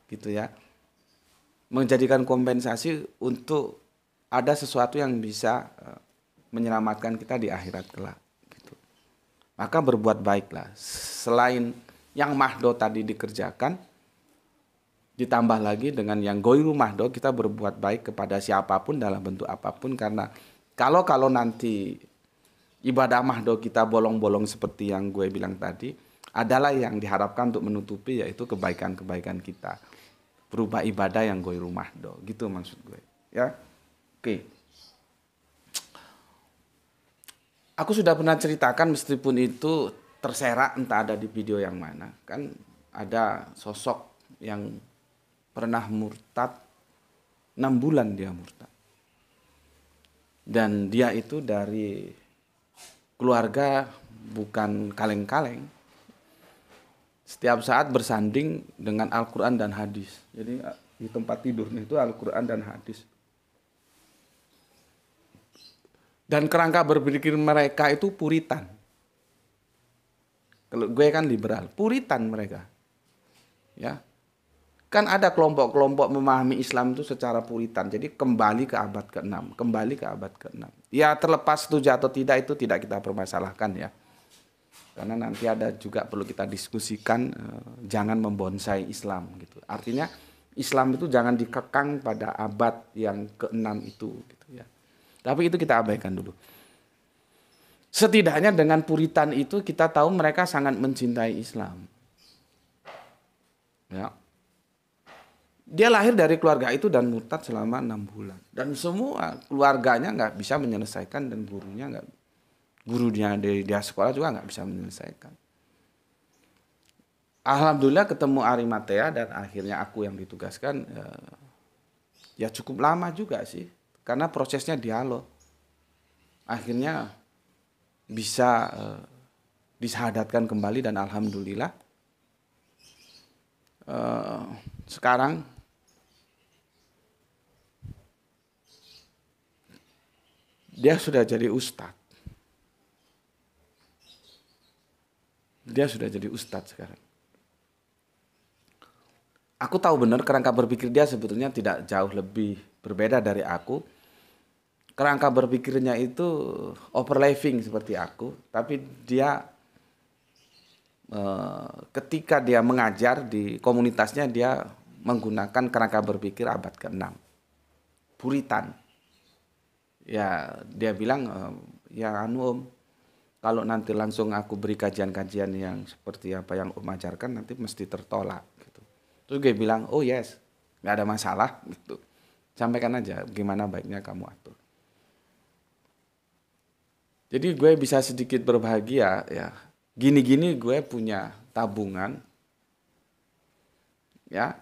gitu ya menjadikan kompensasi untuk ada sesuatu yang bisa eh, menyelamatkan kita di akhirat kelak maka berbuat baiklah. Selain yang mahdo tadi dikerjakan, ditambah lagi dengan yang goiru mahdo kita berbuat baik kepada siapapun dalam bentuk apapun karena kalau kalau nanti ibadah mahdo kita bolong-bolong seperti yang gue bilang tadi adalah yang diharapkan untuk menutupi yaitu kebaikan-kebaikan kita berubah ibadah yang goiru mahdo gitu maksud gue ya oke okay. aku sudah pernah ceritakan meskipun itu terserak entah ada di video yang mana kan ada sosok yang pernah murtad 6 bulan dia murtad dan dia itu dari keluarga bukan kaleng-kaleng setiap saat bersanding dengan Al-Quran dan hadis jadi di tempat tidurnya itu Al-Quran dan hadis Dan kerangka berpikir mereka itu puritan. Kalau gue kan liberal, puritan mereka. Ya. Kan ada kelompok-kelompok memahami Islam itu secara puritan. Jadi kembali ke abad ke-6, kembali ke abad ke-6. Ya terlepas setuju atau tidak itu tidak kita permasalahkan ya. Karena nanti ada juga perlu kita diskusikan eh, jangan membonsai Islam gitu. Artinya Islam itu jangan dikekang pada abad yang ke-6 itu. Gitu. Tapi itu kita abaikan dulu. Setidaknya dengan puritan itu kita tahu mereka sangat mencintai Islam. Ya. Dia lahir dari keluarga itu dan murtad selama enam bulan. Dan semua keluarganya nggak bisa menyelesaikan dan gurunya nggak gurunya dari dia sekolah juga nggak bisa menyelesaikan. Alhamdulillah ketemu Arimatea dan akhirnya aku yang ditugaskan eh, ya cukup lama juga sih karena prosesnya dialog akhirnya bisa disadatkan eh, disahadatkan kembali dan alhamdulillah eh, sekarang dia sudah jadi ustadz dia sudah jadi ustadz sekarang aku tahu benar kerangka berpikir dia sebetulnya tidak jauh lebih berbeda dari aku kerangka berpikirnya itu overlapping seperti aku tapi dia eh, ketika dia mengajar di komunitasnya dia menggunakan kerangka berpikir abad ke-6 Puritan ya dia bilang eh, ya anu om kalau nanti langsung aku beri kajian-kajian yang seperti apa yang om ajarkan nanti mesti tertolak gitu. terus gue bilang oh yes nggak ada masalah gitu sampaikan aja gimana baiknya kamu atur. Jadi gue bisa sedikit berbahagia ya. Gini-gini gue punya tabungan ya.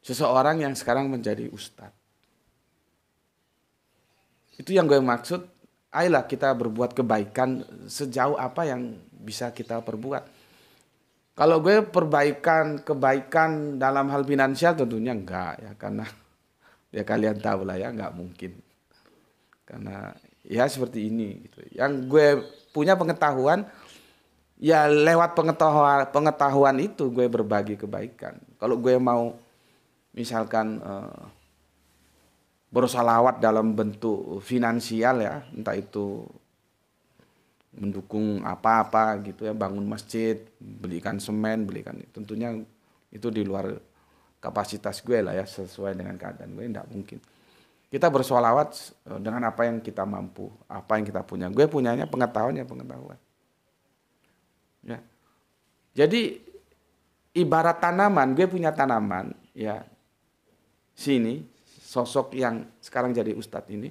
Seseorang yang sekarang menjadi ustadz. Itu yang gue maksud, ayolah kita berbuat kebaikan sejauh apa yang bisa kita perbuat. Kalau gue perbaikan kebaikan dalam hal finansial tentunya enggak ya karena ya kalian tahu lah ya nggak mungkin karena ya seperti ini gitu yang gue punya pengetahuan ya lewat pengetahuan pengetahuan itu gue berbagi kebaikan kalau gue mau misalkan uh, bersolawat dalam bentuk finansial ya entah itu mendukung apa-apa gitu ya bangun masjid belikan semen belikan tentunya itu di luar kapasitas gue lah ya sesuai dengan keadaan gue tidak mungkin kita bersolawat eh, dengan apa yang kita mampu apa yang kita punya gue punyanya pengetahuan ya pengetahuan ya jadi ibarat tanaman gue punya tanaman ya sini sosok yang sekarang jadi ustadz ini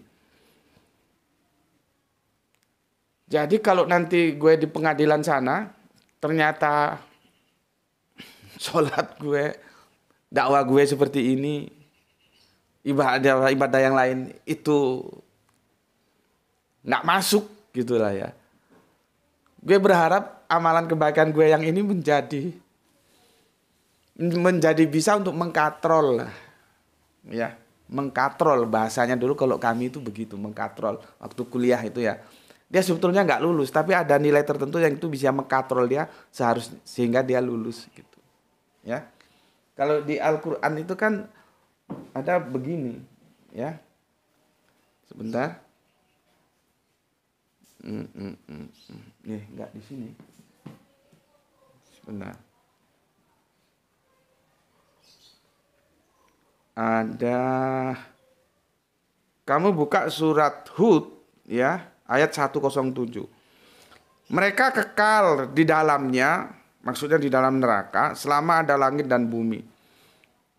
jadi kalau nanti gue di pengadilan sana ternyata [LAUGHS] sholat gue dakwah gue seperti ini ibadah ibadah yang lain itu nggak masuk gitulah ya gue berharap amalan kebaikan gue yang ini menjadi menjadi bisa untuk mengkatrol lah ya mengkatrol bahasanya dulu kalau kami itu begitu mengkatrol waktu kuliah itu ya dia sebetulnya nggak lulus tapi ada nilai tertentu yang itu bisa mengkatrol dia seharus sehingga dia lulus gitu ya kalau di Al-Qur'an itu kan ada begini, ya. Sebentar. Mm, mm, Nih, enggak di sini. Sebentar. Ada kamu buka surat Hud ya, ayat 107. Mereka kekal di dalamnya maksudnya di dalam neraka selama ada langit dan bumi.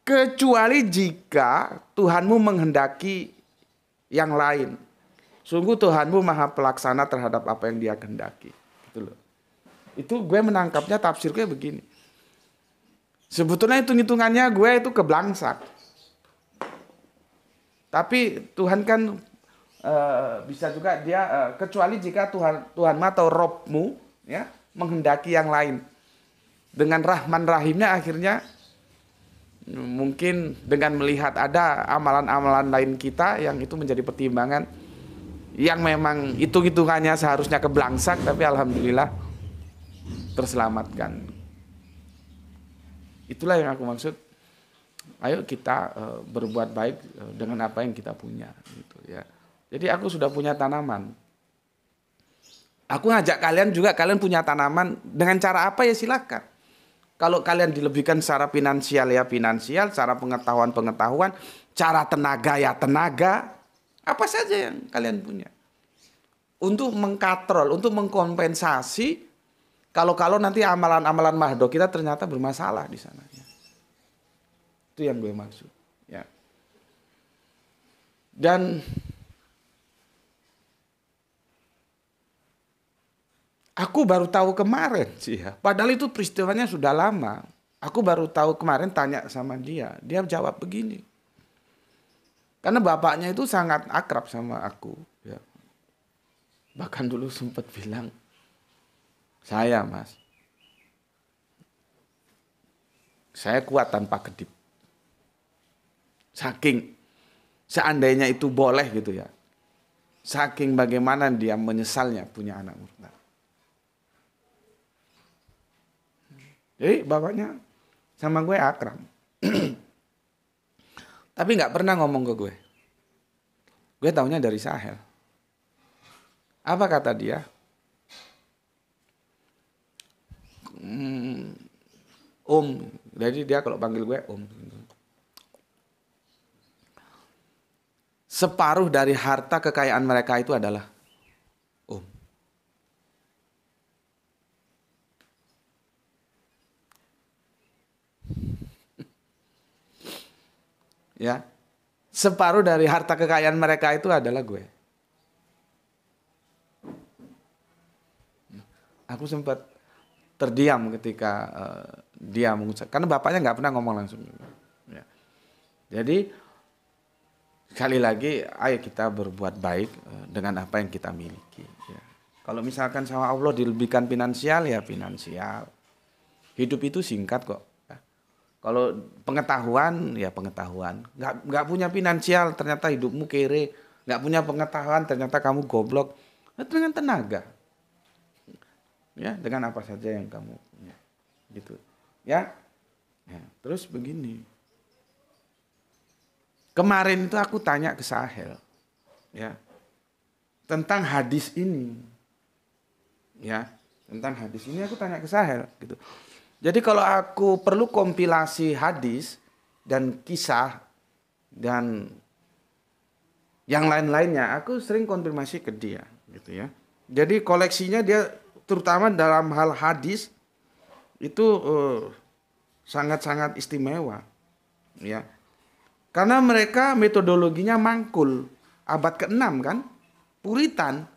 Kecuali jika Tuhanmu menghendaki yang lain. Sungguh Tuhanmu maha pelaksana terhadap apa yang dia kehendaki. Gitu loh. Itu gue menangkapnya tafsir gue begini. Sebetulnya itu hitungannya gue itu keblangsak. Tapi Tuhan kan Uh, bisa juga dia uh, kecuali jika Tuhan Tuhan atau Robmu ya menghendaki yang lain dengan rahman rahimnya akhirnya mungkin dengan melihat ada amalan-amalan lain kita yang itu menjadi pertimbangan yang memang hitung-hitungannya seharusnya keblangsak tapi alhamdulillah terselamatkan. Itulah yang aku maksud. Ayo kita eh, berbuat baik eh, dengan apa yang kita punya gitu ya. Jadi aku sudah punya tanaman. Aku ngajak kalian juga kalian punya tanaman dengan cara apa ya silakan. Kalau kalian dilebihkan secara finansial ya finansial, secara pengetahuan pengetahuan, cara tenaga ya tenaga, apa saja yang kalian punya. Untuk mengkatrol, untuk mengkompensasi kalau-kalau nanti amalan-amalan mahdo kita ternyata bermasalah di sana. Ya. Itu yang gue maksud. Ya. Dan Aku baru tahu kemarin. Iya. Padahal itu peristiwanya sudah lama. Aku baru tahu kemarin tanya sama dia. Dia jawab begini. Karena bapaknya itu sangat akrab sama aku. Ya. Bahkan dulu sempat bilang, saya mas, saya kuat tanpa kedip. Saking, seandainya itu boleh gitu ya. Saking bagaimana dia menyesalnya punya anak murtad. Jadi eh, bapaknya sama gue akram, [CLEARS THROAT] Tapi gak pernah ngomong ke gue. Gue taunya dari Sahel. Apa kata dia? Om. Hmm, om, jadi dia kalau panggil gue om. Separuh dari harta kekayaan mereka itu adalah ya separuh dari harta kekayaan mereka itu adalah gue. Aku sempat terdiam ketika uh, dia mengucap karena bapaknya nggak pernah ngomong langsung. Ya. Jadi sekali lagi ayo kita berbuat baik uh, dengan apa yang kita miliki. Ya. Kalau misalkan sama Allah dilebihkan finansial ya finansial. Hidup itu singkat kok. Kalau pengetahuan ya pengetahuan. Nggak nggak punya finansial ternyata hidupmu kere. Nggak punya pengetahuan ternyata kamu goblok. Nah, dengan tenaga. Ya, dengan apa saja yang kamu punya. Gitu. Ya. ya. Terus begini. Kemarin itu aku tanya ke Sahel. Ya. Tentang hadis ini. Ya, tentang hadis ini aku tanya ke Sahel gitu. Jadi kalau aku perlu kompilasi hadis dan kisah dan yang lain-lainnya, aku sering konfirmasi ke dia, gitu ya. Jadi koleksinya dia terutama dalam hal hadis itu sangat eh, sangat-sangat istimewa, ya. Karena mereka metodologinya mangkul abad ke-6 kan, puritan.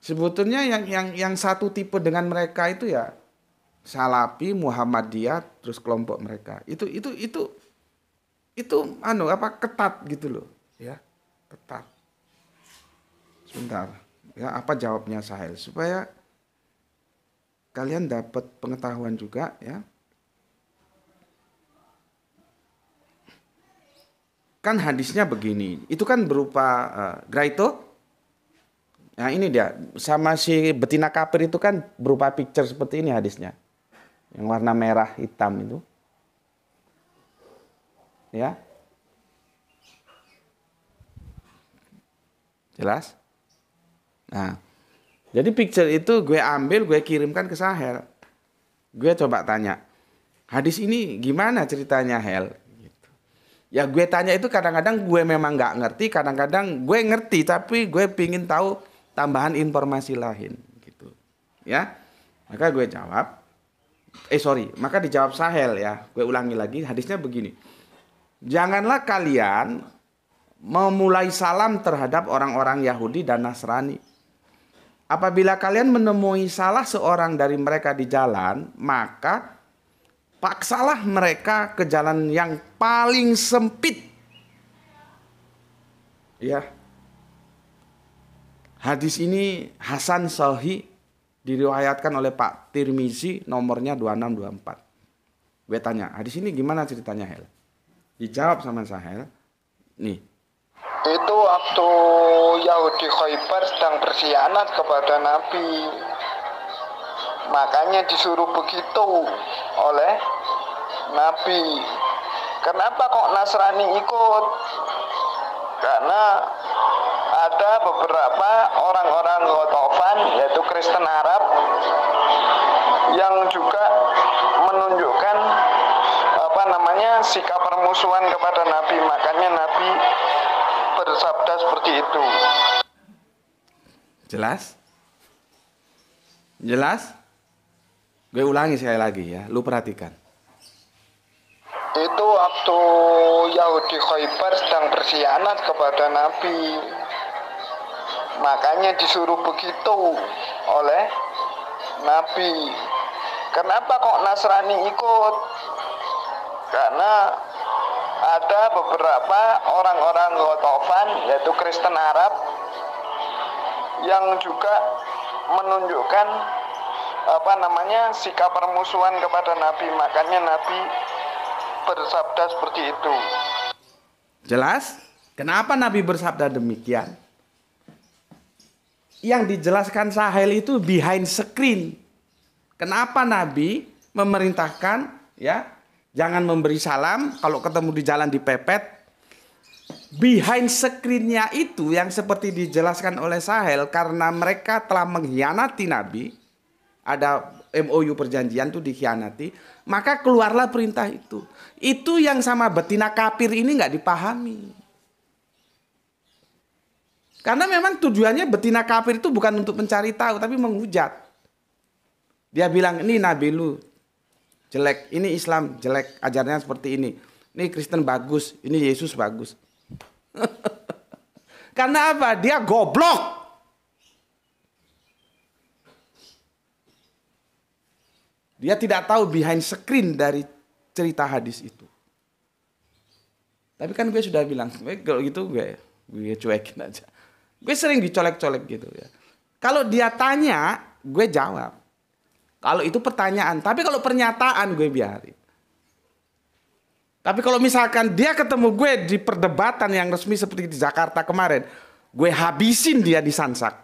Sebetulnya yang yang yang satu tipe dengan mereka itu ya Salapi, Muhammadiyah, terus kelompok mereka. Itu itu itu itu anu apa ketat gitu loh, ya. Ketat. Sebentar. Ya, apa jawabnya Sahel supaya kalian dapat pengetahuan juga ya. Kan hadisnya begini. Itu kan berupa uh, graito Nah ini dia sama si betina kapir itu kan berupa picture seperti ini hadisnya yang warna merah hitam itu. Ya. Jelas? Nah, jadi picture itu gue ambil, gue kirimkan ke Sahel. Gue coba tanya, hadis ini gimana ceritanya Hel? Gitu. Ya gue tanya itu kadang-kadang gue memang nggak ngerti, kadang-kadang gue ngerti tapi gue pingin tahu tambahan informasi lain gitu. Ya, maka gue jawab, eh sorry maka dijawab Sahel ya gue ulangi lagi hadisnya begini janganlah kalian memulai salam terhadap orang-orang Yahudi dan Nasrani apabila kalian menemui salah seorang dari mereka di jalan maka paksalah mereka ke jalan yang paling sempit ya hadis ini Hasan Sahih diriwayatkan oleh Pak Tirmizi nomornya 2624. Gue tanya, ah, di sini gimana ceritanya Hel? Dijawab sama Sahel, nih. Itu waktu Yahudi Khaybar sedang bersianat kepada Nabi. Makanya disuruh begitu oleh Nabi. Kenapa kok Nasrani ikut? Karena ada beberapa orang-orang Goto yaitu Kristen Arab yang juga menunjukkan apa namanya sikap permusuhan kepada Nabi makanya Nabi bersabda seperti itu jelas jelas gue ulangi sekali lagi ya lu perhatikan itu waktu Yahudi Khaybar sedang bersianat kepada Nabi Makanya disuruh begitu oleh Nabi. Kenapa kok Nasrani ikut? Karena ada beberapa orang-orang Gotofan yaitu Kristen Arab yang juga menunjukkan apa namanya sikap permusuhan kepada Nabi makanya Nabi bersabda seperti itu jelas kenapa Nabi bersabda demikian yang dijelaskan Sahel itu behind screen. Kenapa Nabi memerintahkan ya jangan memberi salam kalau ketemu di jalan dipepet. Behind screennya itu yang seperti dijelaskan oleh Sahel karena mereka telah mengkhianati Nabi. Ada MOU perjanjian tuh dikhianati, maka keluarlah perintah itu. Itu yang sama betina kapir ini nggak dipahami. Karena memang tujuannya betina kafir itu bukan untuk mencari tahu tapi menghujat. Dia bilang ini nabi lu jelek, ini Islam jelek, ajarannya seperti ini. Ini Kristen bagus, ini Yesus bagus. [LAUGHS] Karena apa? Dia goblok. Dia tidak tahu behind screen dari cerita hadis itu. Tapi kan gue sudah bilang, kalau gitu gue gue cuekin aja. Gue sering dicolek-colek gitu ya. Kalau dia tanya, gue jawab. Kalau itu pertanyaan, tapi kalau pernyataan gue biarin. Tapi kalau misalkan dia ketemu gue di perdebatan yang resmi seperti di Jakarta kemarin, gue habisin dia di Sansak.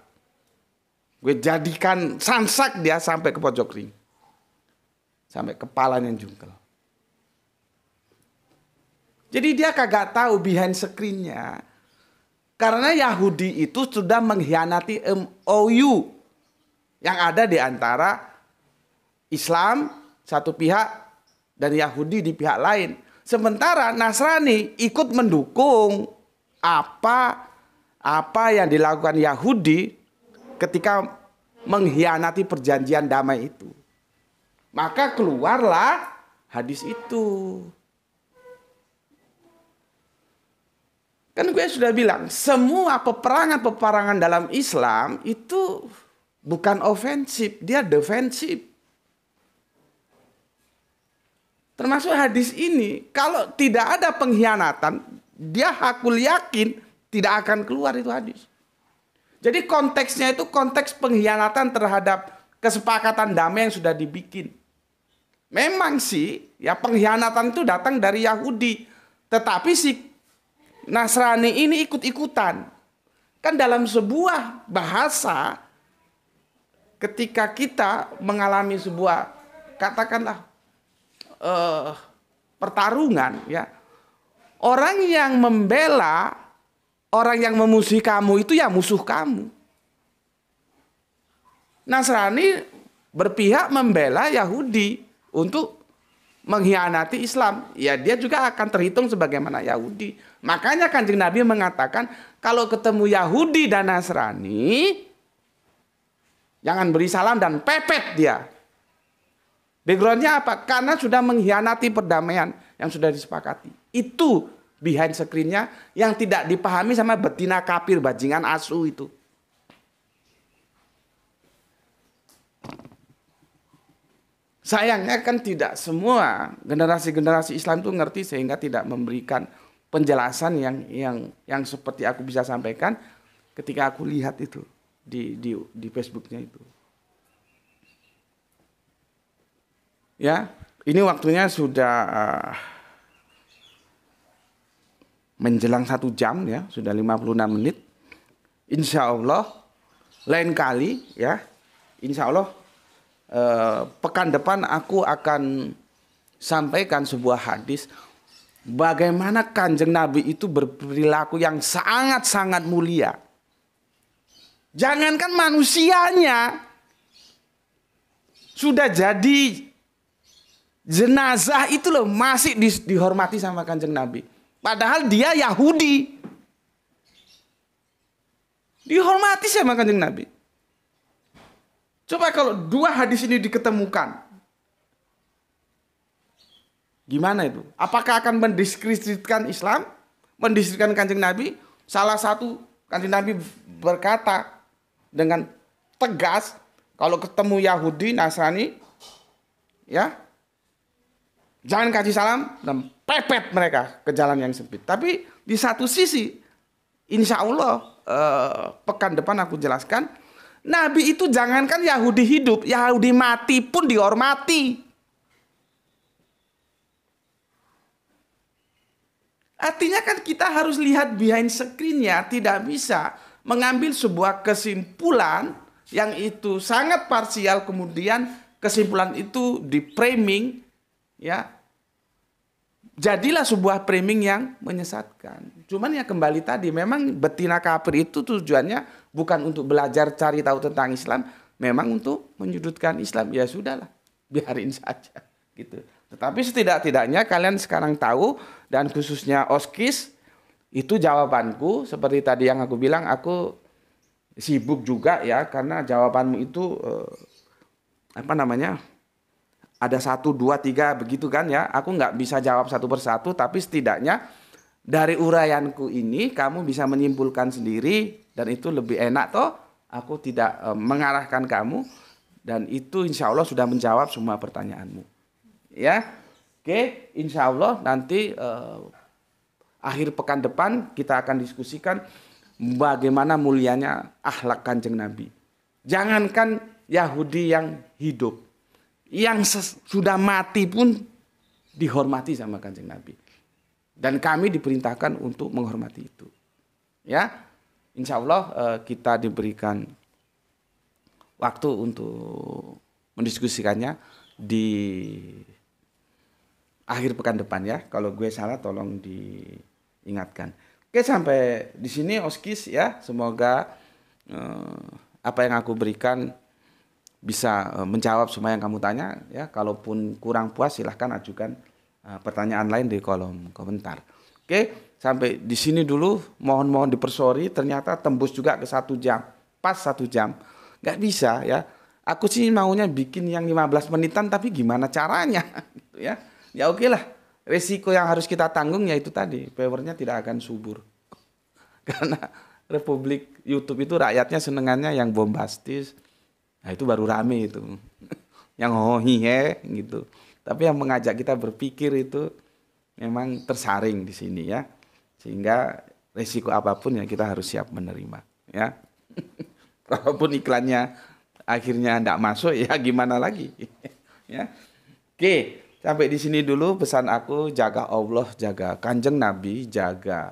Gue jadikan Sansak dia sampai ke pojok ring. Sampai kepalanya jungkel. Jadi dia kagak tahu behind screen-nya karena Yahudi itu sudah mengkhianati MOU yang ada di antara Islam satu pihak dan Yahudi di pihak lain. Sementara Nasrani ikut mendukung apa apa yang dilakukan Yahudi ketika mengkhianati perjanjian damai itu. Maka keluarlah hadis itu. Kan gue sudah bilang, semua peperangan-peperangan dalam Islam itu bukan ofensif, dia defensif. Termasuk hadis ini, kalau tidak ada pengkhianatan, dia hakul yakin tidak akan keluar itu hadis. Jadi konteksnya itu konteks pengkhianatan terhadap kesepakatan damai yang sudah dibikin. Memang sih, ya pengkhianatan itu datang dari Yahudi. Tetapi si Nasrani ini ikut-ikutan. Kan dalam sebuah bahasa ketika kita mengalami sebuah katakanlah uh, pertarungan ya. Orang yang membela orang yang memusuhi kamu itu ya musuh kamu. Nasrani berpihak membela Yahudi untuk mengkhianati Islam. Ya dia juga akan terhitung sebagaimana Yahudi. Makanya kanjeng Nabi mengatakan kalau ketemu Yahudi dan Nasrani jangan beri salam dan pepet dia. Backgroundnya apa? Karena sudah mengkhianati perdamaian yang sudah disepakati. Itu behind screennya yang tidak dipahami sama betina kapir bajingan asu itu. Sayangnya kan tidak semua generasi-generasi Islam itu ngerti sehingga tidak memberikan penjelasan yang yang yang seperti aku bisa sampaikan ketika aku lihat itu di di di Facebooknya itu. Ya, ini waktunya sudah ah, menjelang satu jam ya, sudah 56 menit. Insya Allah lain kali ya, insya Allah uh, pekan depan aku akan sampaikan sebuah hadis bagaimana kanjeng Nabi itu berperilaku yang sangat-sangat mulia. Jangankan manusianya, sudah jadi jenazah itu loh masih di, dihormati sama kanjeng Nabi. Padahal dia Yahudi. Dihormati sama kanjeng Nabi. Coba kalau dua hadis ini diketemukan. Gimana itu? Apakah akan mendiskreditkan Islam? Mendiskreditkan kancing Nabi? Salah satu kancing Nabi berkata dengan tegas kalau ketemu Yahudi, Nasrani, ya jangan kasih salam dan pepet mereka ke jalan yang sempit. Tapi di satu sisi, insya Allah eh, pekan depan aku jelaskan, Nabi itu jangankan Yahudi hidup, Yahudi mati pun dihormati. Artinya kan kita harus lihat behind screen-nya, tidak bisa mengambil sebuah kesimpulan yang itu sangat parsial kemudian kesimpulan itu di framing ya jadilah sebuah framing yang menyesatkan. Cuman ya kembali tadi memang betina kafir itu tujuannya bukan untuk belajar cari tahu tentang Islam, memang untuk menyudutkan Islam. Ya sudahlah, biarin saja gitu. Tetapi setidak-tidaknya kalian sekarang tahu dan khususnya OSKIS itu jawabanku seperti tadi yang aku bilang aku sibuk juga ya karena jawabanmu itu eh, apa namanya ada satu dua tiga begitu kan ya aku nggak bisa jawab satu persatu tapi setidaknya dari uraianku ini kamu bisa menyimpulkan sendiri dan itu lebih enak toh aku tidak eh, mengarahkan kamu dan itu insya Allah sudah menjawab semua pertanyaanmu ya Oke, insya Allah nanti uh, akhir pekan depan kita akan diskusikan bagaimana mulianya akhlak kanjeng Nabi. Jangankan Yahudi yang hidup, yang sudah mati pun dihormati sama kanjeng Nabi. Dan kami diperintahkan untuk menghormati itu. Ya, insya Allah uh, kita diberikan waktu untuk mendiskusikannya di akhir pekan depan ya. Kalau gue salah tolong diingatkan. Oke sampai di sini Oskis ya. Semoga eh, apa yang aku berikan bisa eh, menjawab semua yang kamu tanya ya. Kalaupun kurang puas silahkan ajukan eh, pertanyaan lain di kolom komentar. Oke sampai di sini dulu. Mohon mohon dipersori. Ternyata tembus juga ke satu jam. Pas satu jam. Gak bisa ya. Aku sih maunya bikin yang 15 menitan tapi gimana caranya [LAUGHS] gitu ya ya oke lah resiko yang harus kita tanggung yaitu tadi powernya tidak akan subur [LAUGHS] karena Republik YouTube itu rakyatnya senengannya yang bombastis nah itu baru rame itu [LAUGHS] yang hohihe gitu tapi yang mengajak kita berpikir itu memang tersaring di sini ya sehingga resiko apapun yang kita harus siap menerima ya [LAUGHS] walaupun iklannya akhirnya tidak masuk ya gimana lagi ya oke Sampai di sini dulu pesan aku jaga Allah, jaga Kanjeng Nabi, jaga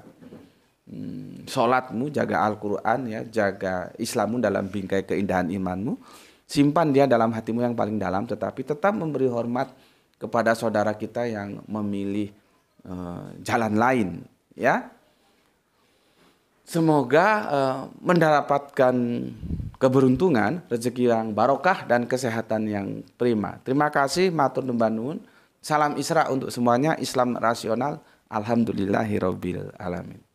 hmm, solatmu, jaga Al-Quran ya, jaga Islammu dalam bingkai keindahan imanmu. Simpan dia dalam hatimu yang paling dalam, tetapi tetap memberi hormat kepada saudara kita yang memilih uh, jalan lain ya. Semoga uh, mendapatkan keberuntungan, rezeki yang barokah dan kesehatan yang prima. Terima kasih matur nuwun. Salam Isra untuk semuanya, Islam rasional. Alhamdulillahirabbil